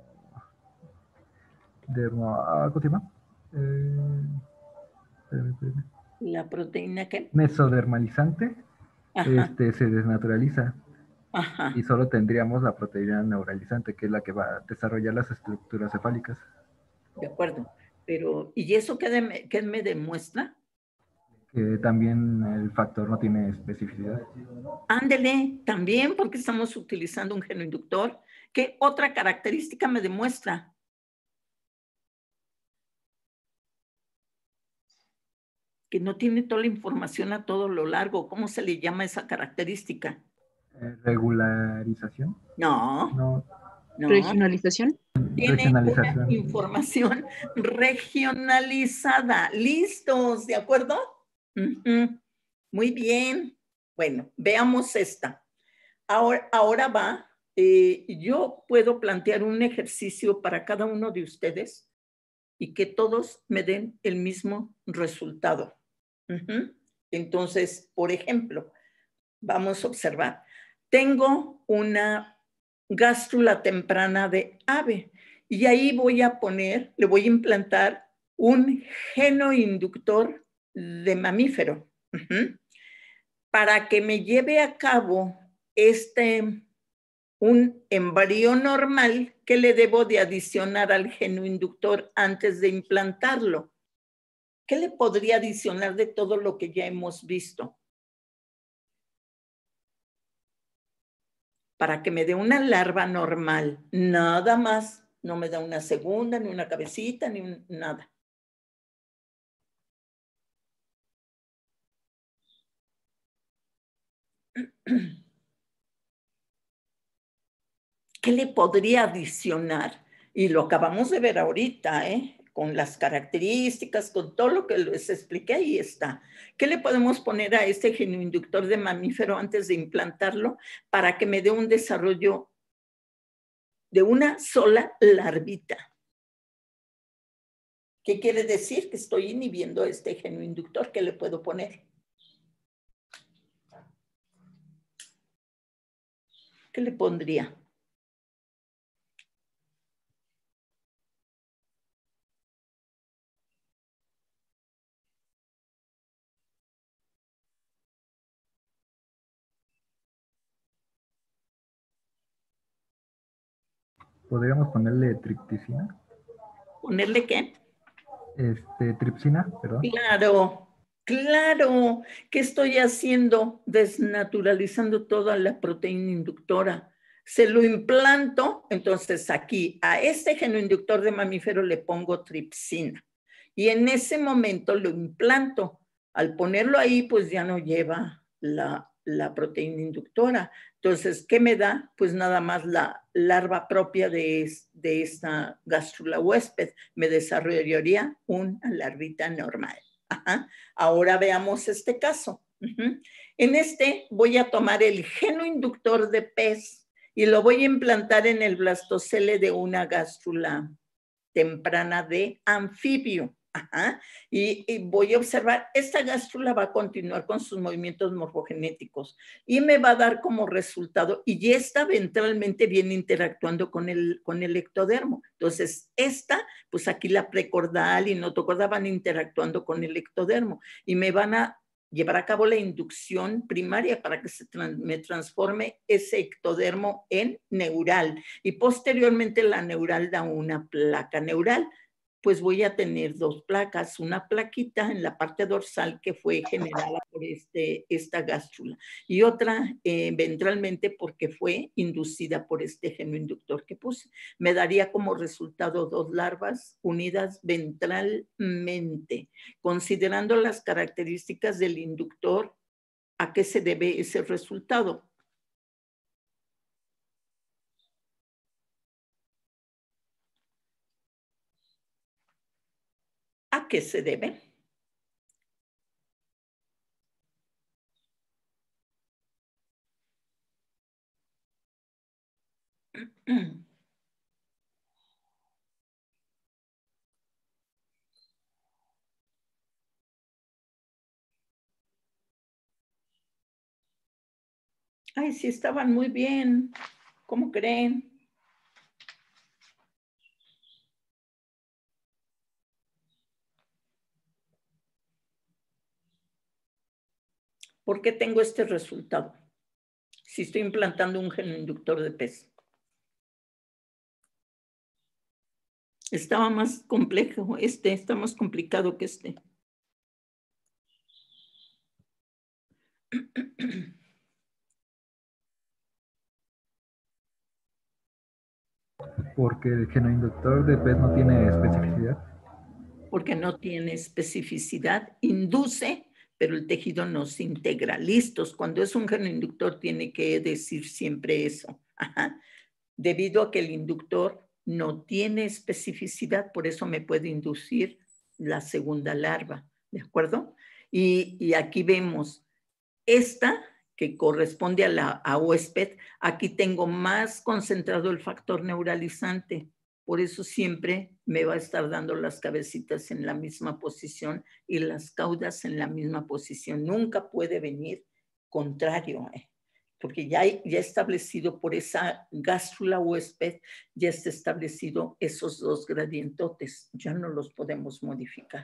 dermo ah, ¿Cómo eh, ¿La proteína qué? Mesodermalizante. Este, se desnaturaliza y solo tendríamos la proteína neuralizante, que es la que va a desarrollar las estructuras cefálicas. De acuerdo, pero ¿y eso qué, qué me demuestra? Que también el factor no tiene especificidad. Ándele, también porque estamos utilizando un inductor ¿Qué otra característica me demuestra? Que no tiene toda la información a todo lo largo. ¿Cómo se le llama esa característica? Eh, regularización. No. Regionalización. Tiene información regionalizada. ¿Listos? ¿De acuerdo? Muy bien. Bueno, veamos esta. Ahora, ahora va. Eh, yo puedo plantear un ejercicio para cada uno de ustedes y que todos me den el mismo resultado. Entonces, por ejemplo, vamos a observar tengo una gástrula temprana de ave y ahí voy a poner, le voy a implantar un geno inductor de mamífero para que me lleve a cabo este un embrión normal que le debo de adicionar al genoinductor antes de implantarlo. ¿Qué le podría adicionar de todo lo que ya hemos visto? para que me dé una larva normal, nada más. No me da una segunda, ni una cabecita, ni nada. ¿Qué le podría adicionar? Y lo acabamos de ver ahorita, ¿eh? con las características, con todo lo que les expliqué, ahí está. ¿Qué le podemos poner a este genoinductor de mamífero antes de implantarlo para que me dé un desarrollo de una sola larvita? ¿Qué quiere decir? Que estoy inhibiendo este genoinductor. ¿Qué le puedo poner? ¿Qué le pondría? podríamos ponerle tripsina. ¿Ponerle qué? Este, tripsina, perdón. Claro, claro. ¿Qué estoy haciendo? Desnaturalizando toda la proteína inductora. Se lo implanto, entonces aquí a este genoinductor de mamífero le pongo tripsina. Y en ese momento lo implanto. Al ponerlo ahí, pues ya no lleva la la proteína inductora. Entonces, ¿qué me da? Pues nada más la larva propia de, esta gástrula huésped. Me desarrollaría una larvita normal. Ahora veamos este caso. En este voy a tomar el geno inductor de pez y lo voy a implantar en el blastocele de una gástrula temprana de anfibio. Y, voy a observar, esta gástrula va a continuar con sus movimientos morfogenéticos y me va a dar como resultado, y esta ventralmente viene interactuando con el, ectodermo. Entonces, esta, pues aquí la precordal y notocordal van interactuando con el ectodermo y me van a llevar a cabo la inducción primaria para que se me transforme ese ectodermo en neural y posteriormente la neural da una placa neural pues voy a tener dos placas, una plaquita en la parte dorsal que fue generada por este, esta gástrula y otra eh, ventralmente porque fue inducida por este geno inductor que puse. Me daría como resultado dos larvas unidas ventralmente. Considerando las características del inductor, ¿a qué se debe ese resultado? que se debe? Ay, si estaban muy bien. ¿Cómo creen? ¿Por qué tengo este resultado? Si estoy implantando un inductor de pez? Estaba más complejo este, está más complicado que este. Porque el genoinductor de pez no tiene especificidad. Porque no tiene especificidad, induce pero el tejido no se integra. Listos, cuando es un gen inductor tiene que decir siempre eso. Debido a que el inductor no tiene especificidad, por eso me puede inducir la segunda larva, ¿de acuerdo? Y, aquí vemos esta que corresponde a la a huésped, aquí tengo más concentrado el factor neuralizante por eso siempre me va a estar dando las cabecitas en la misma posición y las caudas en la misma posición. Nunca puede venir contrario, ¿eh? porque ya, ya establecido por esa gástula huésped, ya está establecido esos dos gradientotes. Ya no los podemos modificar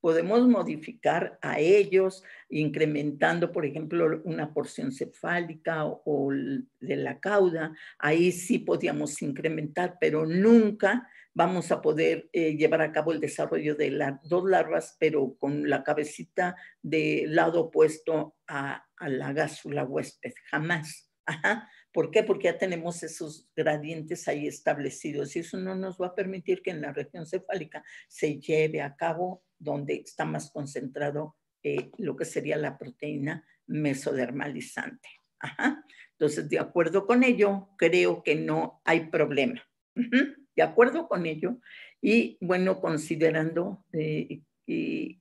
podemos modificar a ellos incrementando, por ejemplo, una porción cefálica o, de la cauda. Ahí sí podíamos incrementar, pero nunca vamos a poder eh, llevar a cabo el desarrollo de las dos larvas, pero con la cabecita de lado opuesto a, la gásula huésped, jamás. Ajá. ¿Por qué? Porque ya tenemos esos gradientes ahí establecidos y eso no nos va a permitir que en la región cefálica se lleve a cabo donde está más concentrado eh, lo que sería la proteína mesodermalizante. Entonces, de acuerdo con ello, creo que no hay problema. De acuerdo con ello. Y bueno, considerando, eh,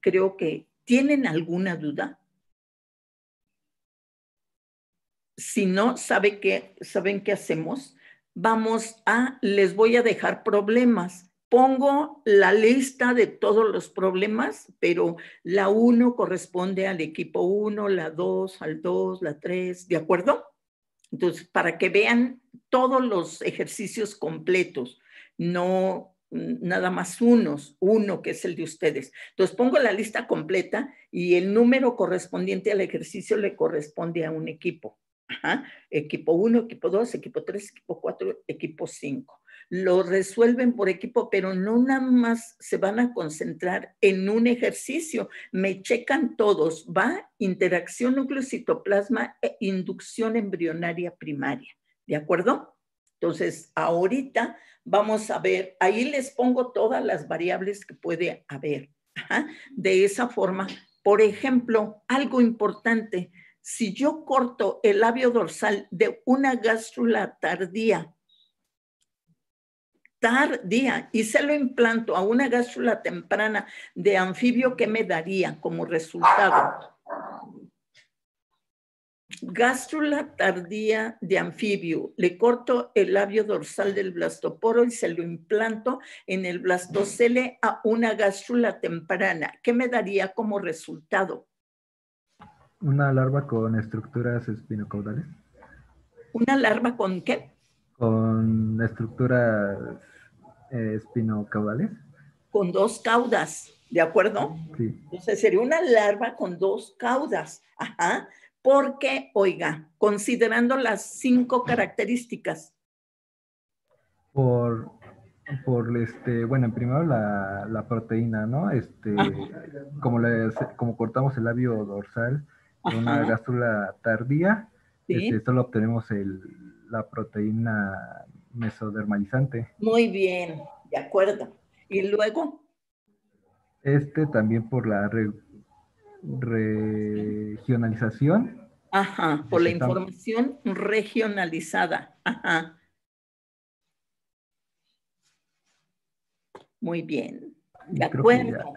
creo que tienen alguna duda. Si no, ¿sabe qué, ¿saben qué hacemos? Vamos a, les voy a dejar problemas pongo la lista de todos los problemas, pero la 1 corresponde al equipo 1, la 2 al 2, la 3, ¿de acuerdo? Entonces, para que vean todos los ejercicios completos, no nada más unos, uno que es el de ustedes. Entonces pongo la lista completa y el número correspondiente al ejercicio le corresponde a un equipo. Ajá. Equipo 1, equipo 2, equipo 3, equipo 4, equipo 5 lo resuelven por equipo, pero no nada más se van a concentrar en un ejercicio. Me checan todos, va interacción nucleocitoplasma e inducción embrionaria primaria. ¿De acuerdo? Entonces, ahorita vamos a ver, ahí les pongo todas las variables que puede haber. De esa forma, por ejemplo, algo importante, si yo corto el labio dorsal de una gástrula tardía tardía y se lo implanto a una gástrula temprana de anfibio, ¿qué me daría como resultado? Gástrula tardía de anfibio. Le corto el labio dorsal del blastoporo y se lo implanto en el blastocele a una gástrula temprana. ¿Qué me daría como resultado? Una larva con estructuras espinocaudales. ¿Una larva con qué? Con estructuras espinocaudales. Con dos caudas, ¿de acuerdo? Sí. Entonces sería una larva con dos caudas. Ajá. Porque, oiga, considerando las cinco características. Por, por este, bueno, primero la, proteína, ¿no? Este, ah. como, como cortamos el labio dorsal con una gástula tardía, ¿Sí? esto solo obtenemos el, la proteína mesodermalizante. Muy bien, de acuerdo. ¿Y luego? Este también por la regionalización. Ajá, por la información regionalizada. Ajá. Muy bien, de acuerdo.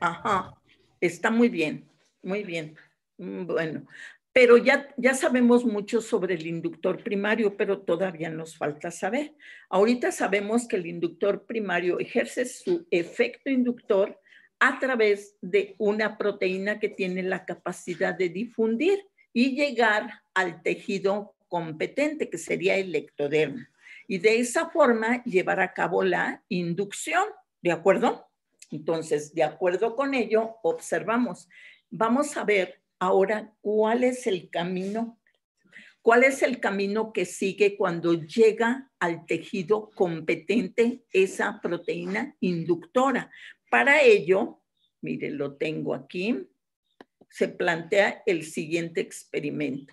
Ajá, está muy bien, muy bien. Mm, bueno, pero ya, ya sabemos mucho sobre el inductor primario, pero todavía nos falta saber. Ahorita sabemos que el inductor primario ejerce su efecto inductor a través de una proteína que tiene la capacidad de difundir y llegar al tejido competente, que sería el ectoderma. Y de esa forma llevar a cabo la inducción, ¿de acuerdo? Entonces, de acuerdo con ello, observamos, vamos a ver Ahora, ¿cuál es el camino? ¿Cuál es el camino que sigue cuando llega al tejido competente esa proteína inductora? Para ello, mire, lo tengo aquí, se plantea el siguiente experimento.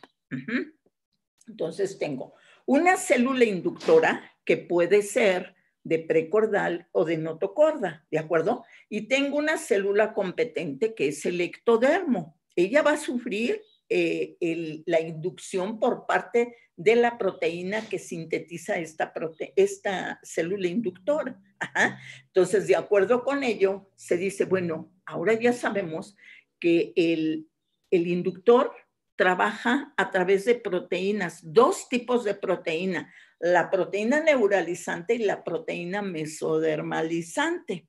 Entonces tengo una célula inductora que puede ser de precordal o de notocorda, ¿de acuerdo? Y tengo una célula competente que es el ectodermo ella va a sufrir eh, la inducción por parte de la proteína que sintetiza esta, esta célula inductora. Entonces, de acuerdo con ello, se dice, bueno, ahora ya sabemos que el, el inductor trabaja a través de proteínas, dos tipos de proteína, la proteína neuralizante y la proteína mesodermalizante,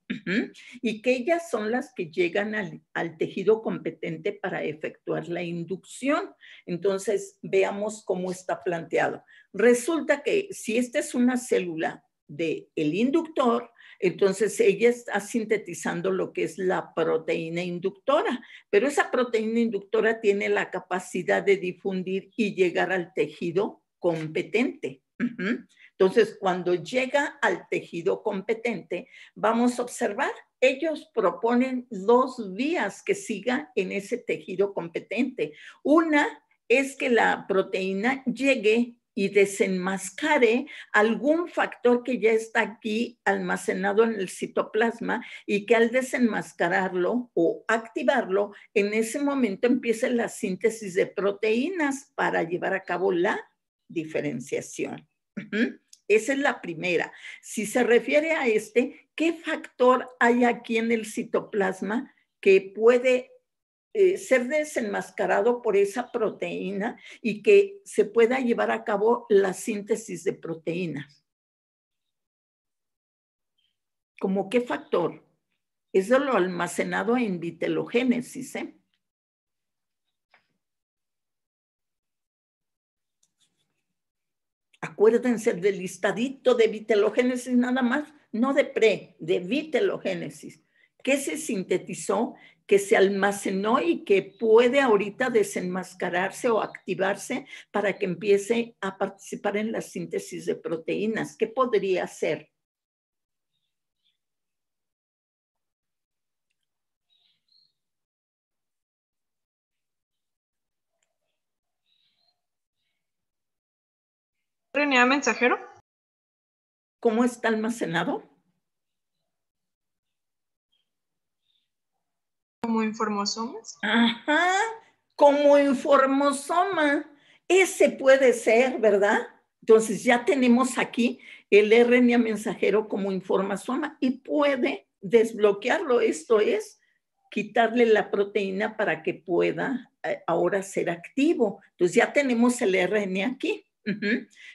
y que ellas son las que llegan al, tejido competente para efectuar la inducción. Entonces, veamos cómo está planteado. Resulta que si esta es una célula del el inductor, entonces ella está sintetizando lo que es la proteína inductora, pero esa proteína inductora tiene la capacidad de difundir y llegar al tejido competente. Entonces, cuando llega al tejido competente, vamos a observar, ellos proponen dos vías que siga en ese tejido competente. Una es que la proteína llegue y desenmascare algún factor que ya está aquí almacenado en el citoplasma y que al desenmascararlo o activarlo, en ese momento empiece la síntesis de proteínas para llevar a cabo la diferenciación. Esa es la primera. Si se refiere a este, ¿qué factor hay aquí en el citoplasma que puede eh, ser desenmascarado por esa proteína y que se pueda llevar a cabo la síntesis de proteínas. ¿Cómo qué factor? Eso lo almacenado en vitelogénesis. ¿eh? acuérdense del listadito de vitelogénesis nada más, no de pre, de vitelogénesis, que se sintetizó, que se almacenó y que puede ahorita desenmascararse o activarse para que empiece a participar en la síntesis de proteínas. ¿Qué podría ser? RNA mensajero? ¿Cómo está almacenado? Como informosomas. Ajá, como informosoma. Ese puede ser, ¿verdad? Entonces ya tenemos aquí el RNA mensajero como informosoma y puede desbloquearlo. Esto es quitarle la proteína para que pueda eh, ahora ser activo. Entonces ya tenemos el RNA aquí.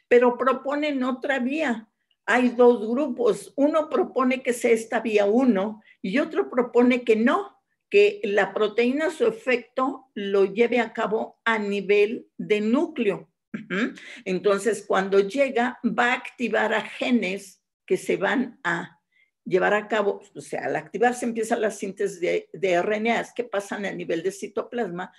Pero proponen otra vía. Hay dos grupos. Uno propone que sea esta vía 1 y otro propone que no, que la proteína, su efecto, lo lleve a cabo a nivel de núcleo. Entonces, cuando llega, va a activar a genes que se van a llevar a cabo, o sea, al activarse empieza la síntesis de, de RNAs que pasan a nivel de citoplasma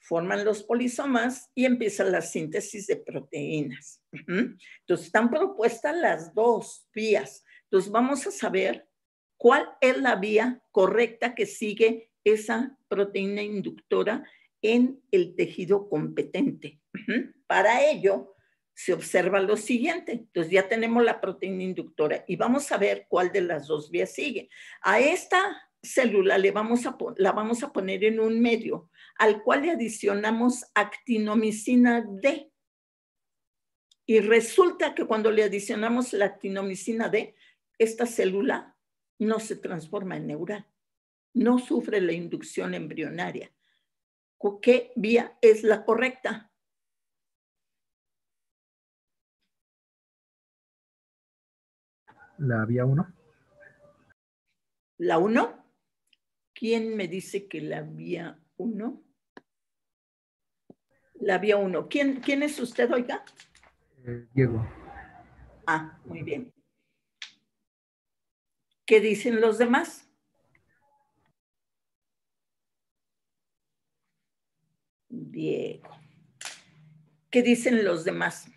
forman los polisomas y empiezan la síntesis de proteínas. Entonces, están propuestas las dos vías. Entonces, vamos a saber cuál es la vía correcta que sigue esa proteína inductora en el tejido competente. Para ello, se observa lo siguiente. Entonces, ya tenemos la proteína inductora y vamos a ver cuál de las dos vías sigue. A esta célula le vamos la vamos a poner en un medio al cual le adicionamos actinomicina D. Y resulta que cuando le adicionamos la actinomicina D, esta célula no se transforma en neural, no sufre la inducción embrionaria. ¿Qué vía es la correcta? La vía 1. ¿La 1? ¿Quién me dice que la vía uno, La vía uno. ¿Quién, ¿Quién es usted, oiga? Eh, Diego. Ah, muy bien. ¿Qué dicen los demás? Diego. ¿Qué dicen los demás?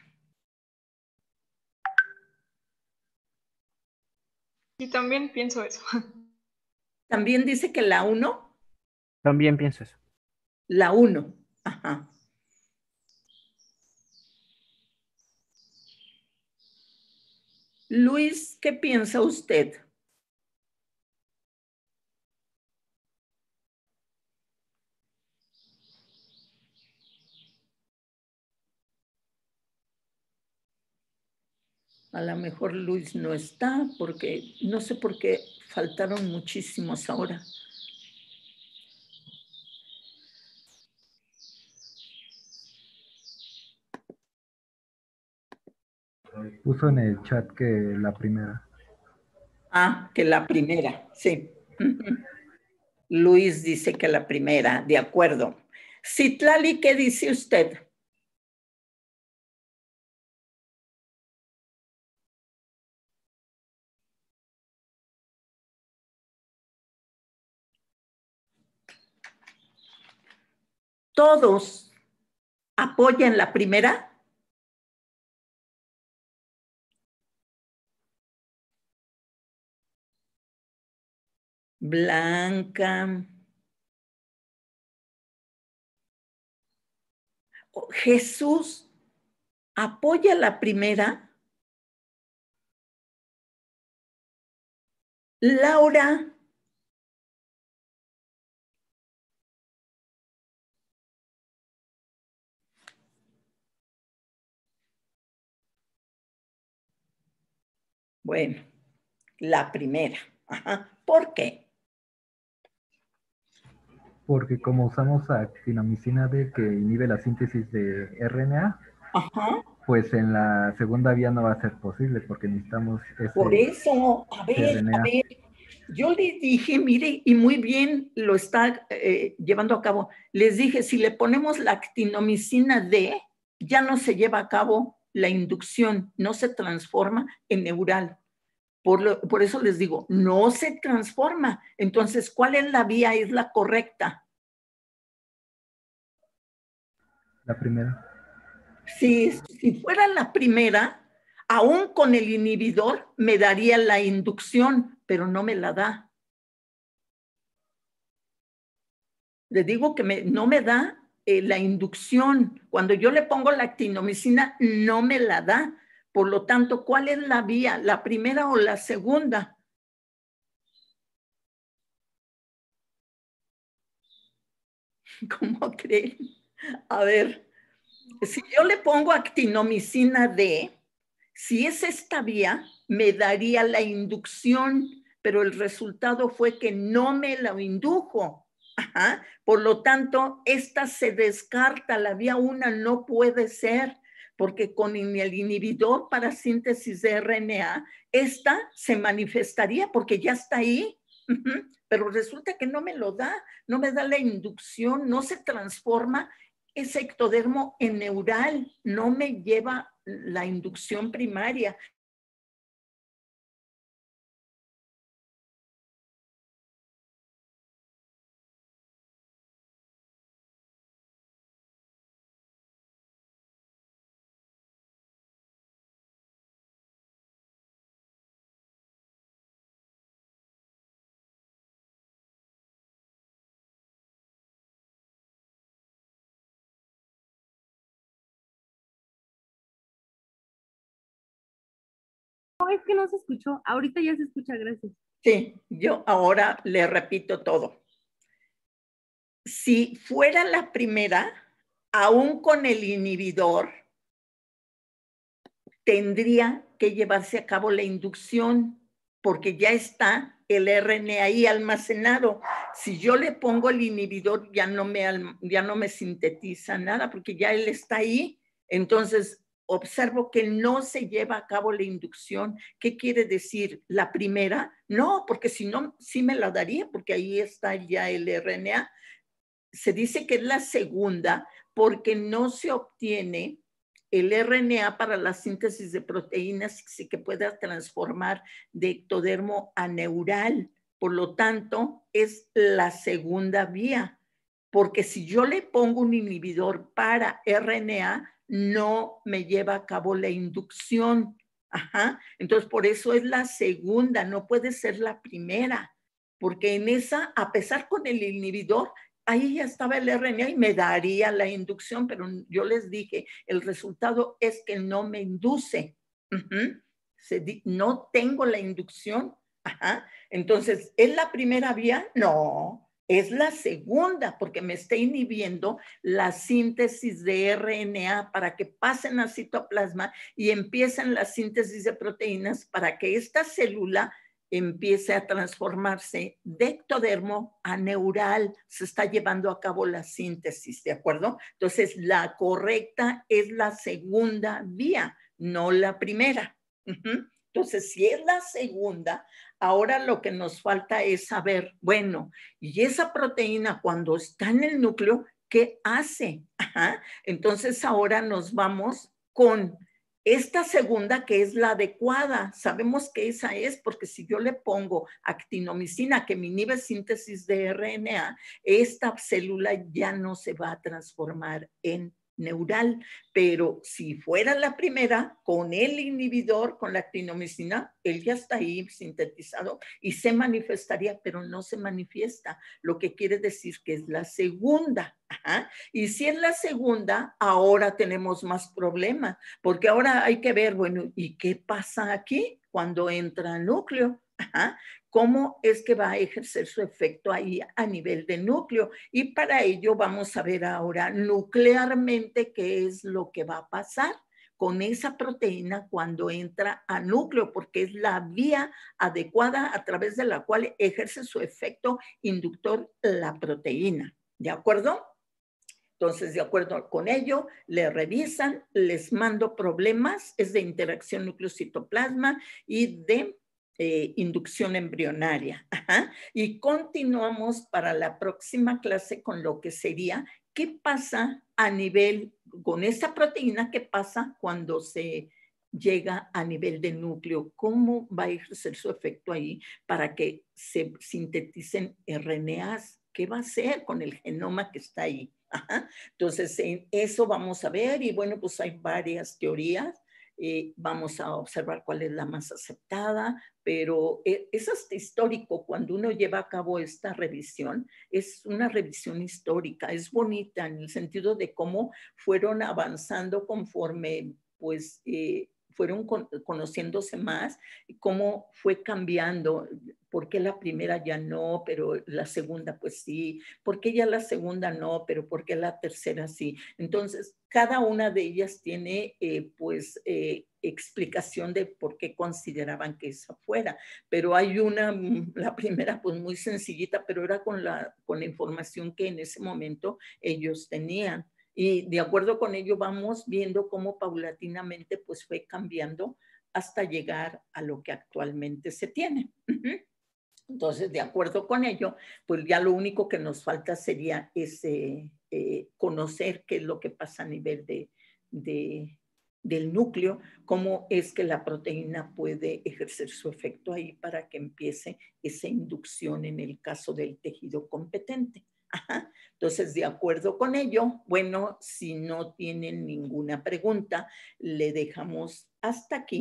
Y también pienso eso. También dice que la uno? También pienso eso. La uno. Ajá. Luis, ¿qué piensa usted? A lo mejor Luis no está porque no sé por qué faltaron muchísimos ahora. Puso en el chat que la primera. Ah, que la primera, sí. Luis dice que la primera, de acuerdo. Citlali, ¿qué dice usted? todos apoyan la primera? Blanca. Jesús apoya la primera. Laura Bueno, la primera. ¿Por qué? Porque como usamos actinomicina D que inhibe la síntesis de RNA, pues en la segunda vía no va a ser posible porque necesitamos ese Por eso, a ver, a ver, yo le dije, mire, y muy bien lo está eh, llevando a cabo, les dije, si le ponemos la actinomicina D, ya no se lleva a cabo la inducción, no se transforma en neural. Por, eso les digo, no se transforma. Entonces, ¿cuál es la vía? ¿Es la correcta? La primera. Si, si fuera la primera, aún con el inhibidor me daría la inducción, pero no me la da. le digo que no me da eh, la inducción. Cuando yo le pongo la actinomicina, no me la da por lo tanto, ¿cuál es la vía? ¿La primera o la segunda? ¿Cómo creen? A ver, si yo le pongo actinomicina D, si es esta vía, me daría la inducción, pero el resultado fue que no me la indujo. Por lo tanto, esta se descarta, la vía 1 no puede ser porque con el inhibidor para síntesis de RNA, esta se manifestaría porque ya está ahí, pero resulta que no me lo da, no me da la inducción, no se transforma ese ectodermo en neural, no me lleva la inducción primaria. es que no se escuchó. Ahorita ya se escucha, gracias. Sí, yo ahora le repito todo. Si fuera la primera, aún con el inhibidor, tendría que llevarse a cabo la inducción porque ya está el RNA ahí almacenado. Si yo le pongo el inhibidor, ya no me, ya no me sintetiza nada porque ya él está ahí. Entonces, observo que no se lleva a cabo la inducción. ¿Qué quiere decir? La primera, no, porque si no, sí me la daría, porque ahí está ya el RNA. Se dice que es la segunda porque no se obtiene el RNA para la síntesis de proteínas que pueda transformar de ectodermo a neural. Por lo tanto, es la segunda vía, porque si yo le pongo un inhibidor para RNA, no me lleva a cabo la inducción. Ajá. Entonces, por eso es la segunda, no puede ser la primera, porque en esa, a pesar con el inhibidor, ahí ya estaba el RNA y me daría la inducción, pero yo les dije, el resultado es que no me induce. no tengo la inducción. Ajá. Entonces, ¿es la primera vía? No, es la segunda porque me está inhibiendo la síntesis de RNA para que pasen a citoplasma y empiecen la síntesis de proteínas para que esta célula empiece a transformarse de ectodermo a neural. Se está llevando a cabo la síntesis, ¿de acuerdo? Entonces, la correcta es la segunda vía, no la primera. Entonces, si es la segunda, ahora lo que nos falta es saber, bueno, y esa proteína cuando está en el núcleo, ¿qué hace? Entonces, ahora nos vamos con esta segunda que es la adecuada, sabemos que esa es porque si yo le pongo actinomicina que me inhibe síntesis de RNA, esta célula ya no se va a transformar en neural, pero si fuera la primera, con el inhibidor, con la actinomicina, él ya está ahí sintetizado y se manifestaría, pero no se manifiesta, lo que quiere decir que es la segunda. Y si es la segunda, ahora tenemos más problemas, porque ahora hay que ver, bueno, ¿y qué pasa aquí cuando entra el núcleo? ¿Cómo es que va a ejercer su efecto ahí a nivel de núcleo? Y para ello vamos a ver ahora nuclearmente qué es lo que va a pasar con esa proteína cuando entra a núcleo, porque es la vía adecuada a través de la cual ejerce su efecto inductor la proteína. ¿De acuerdo? Entonces, de acuerdo con ello, le revisan, les mando problemas, es de interacción núcleo-citoplasma y de eh, inducción embrionaria. Y continuamos para la próxima clase con lo que sería qué pasa a nivel, con esa proteína, qué pasa cuando se llega a nivel de núcleo, cómo va a ejercer su efecto ahí para que se sinteticen RNAs, qué va a hacer con el genoma que está ahí. Entonces, en eso vamos a ver y bueno, pues hay varias teorías eh, vamos a observar cuál es la más aceptada, pero eh, es hasta histórico cuando uno lleva a cabo esta revisión, es una revisión histórica, es bonita en el sentido de cómo fueron avanzando conforme pues eh, fueron conociéndose más, cómo fue cambiando, por qué la primera ya no, pero la segunda pues sí, por qué ya la segunda no, pero por qué la tercera sí. Entonces, cada una de ellas tiene eh, pues eh, explicación de por qué consideraban que eso fuera, pero hay una, mm, la primera pues muy sencillita, pero era con con la información que en ese momento ellos tenían. Y de acuerdo con ello vamos viendo cómo paulatinamente pues fue cambiando hasta llegar a lo que actualmente se tiene. Entonces, de acuerdo con ello, pues ya lo único que nos falta sería ese, eh, conocer qué es lo que pasa a nivel del núcleo, cómo es que la proteína puede ejercer su efecto ahí para que empiece esa inducción en el caso del tejido competente. Entonces, de acuerdo con ello, bueno, si no tienen ninguna pregunta, le dejamos hasta aquí.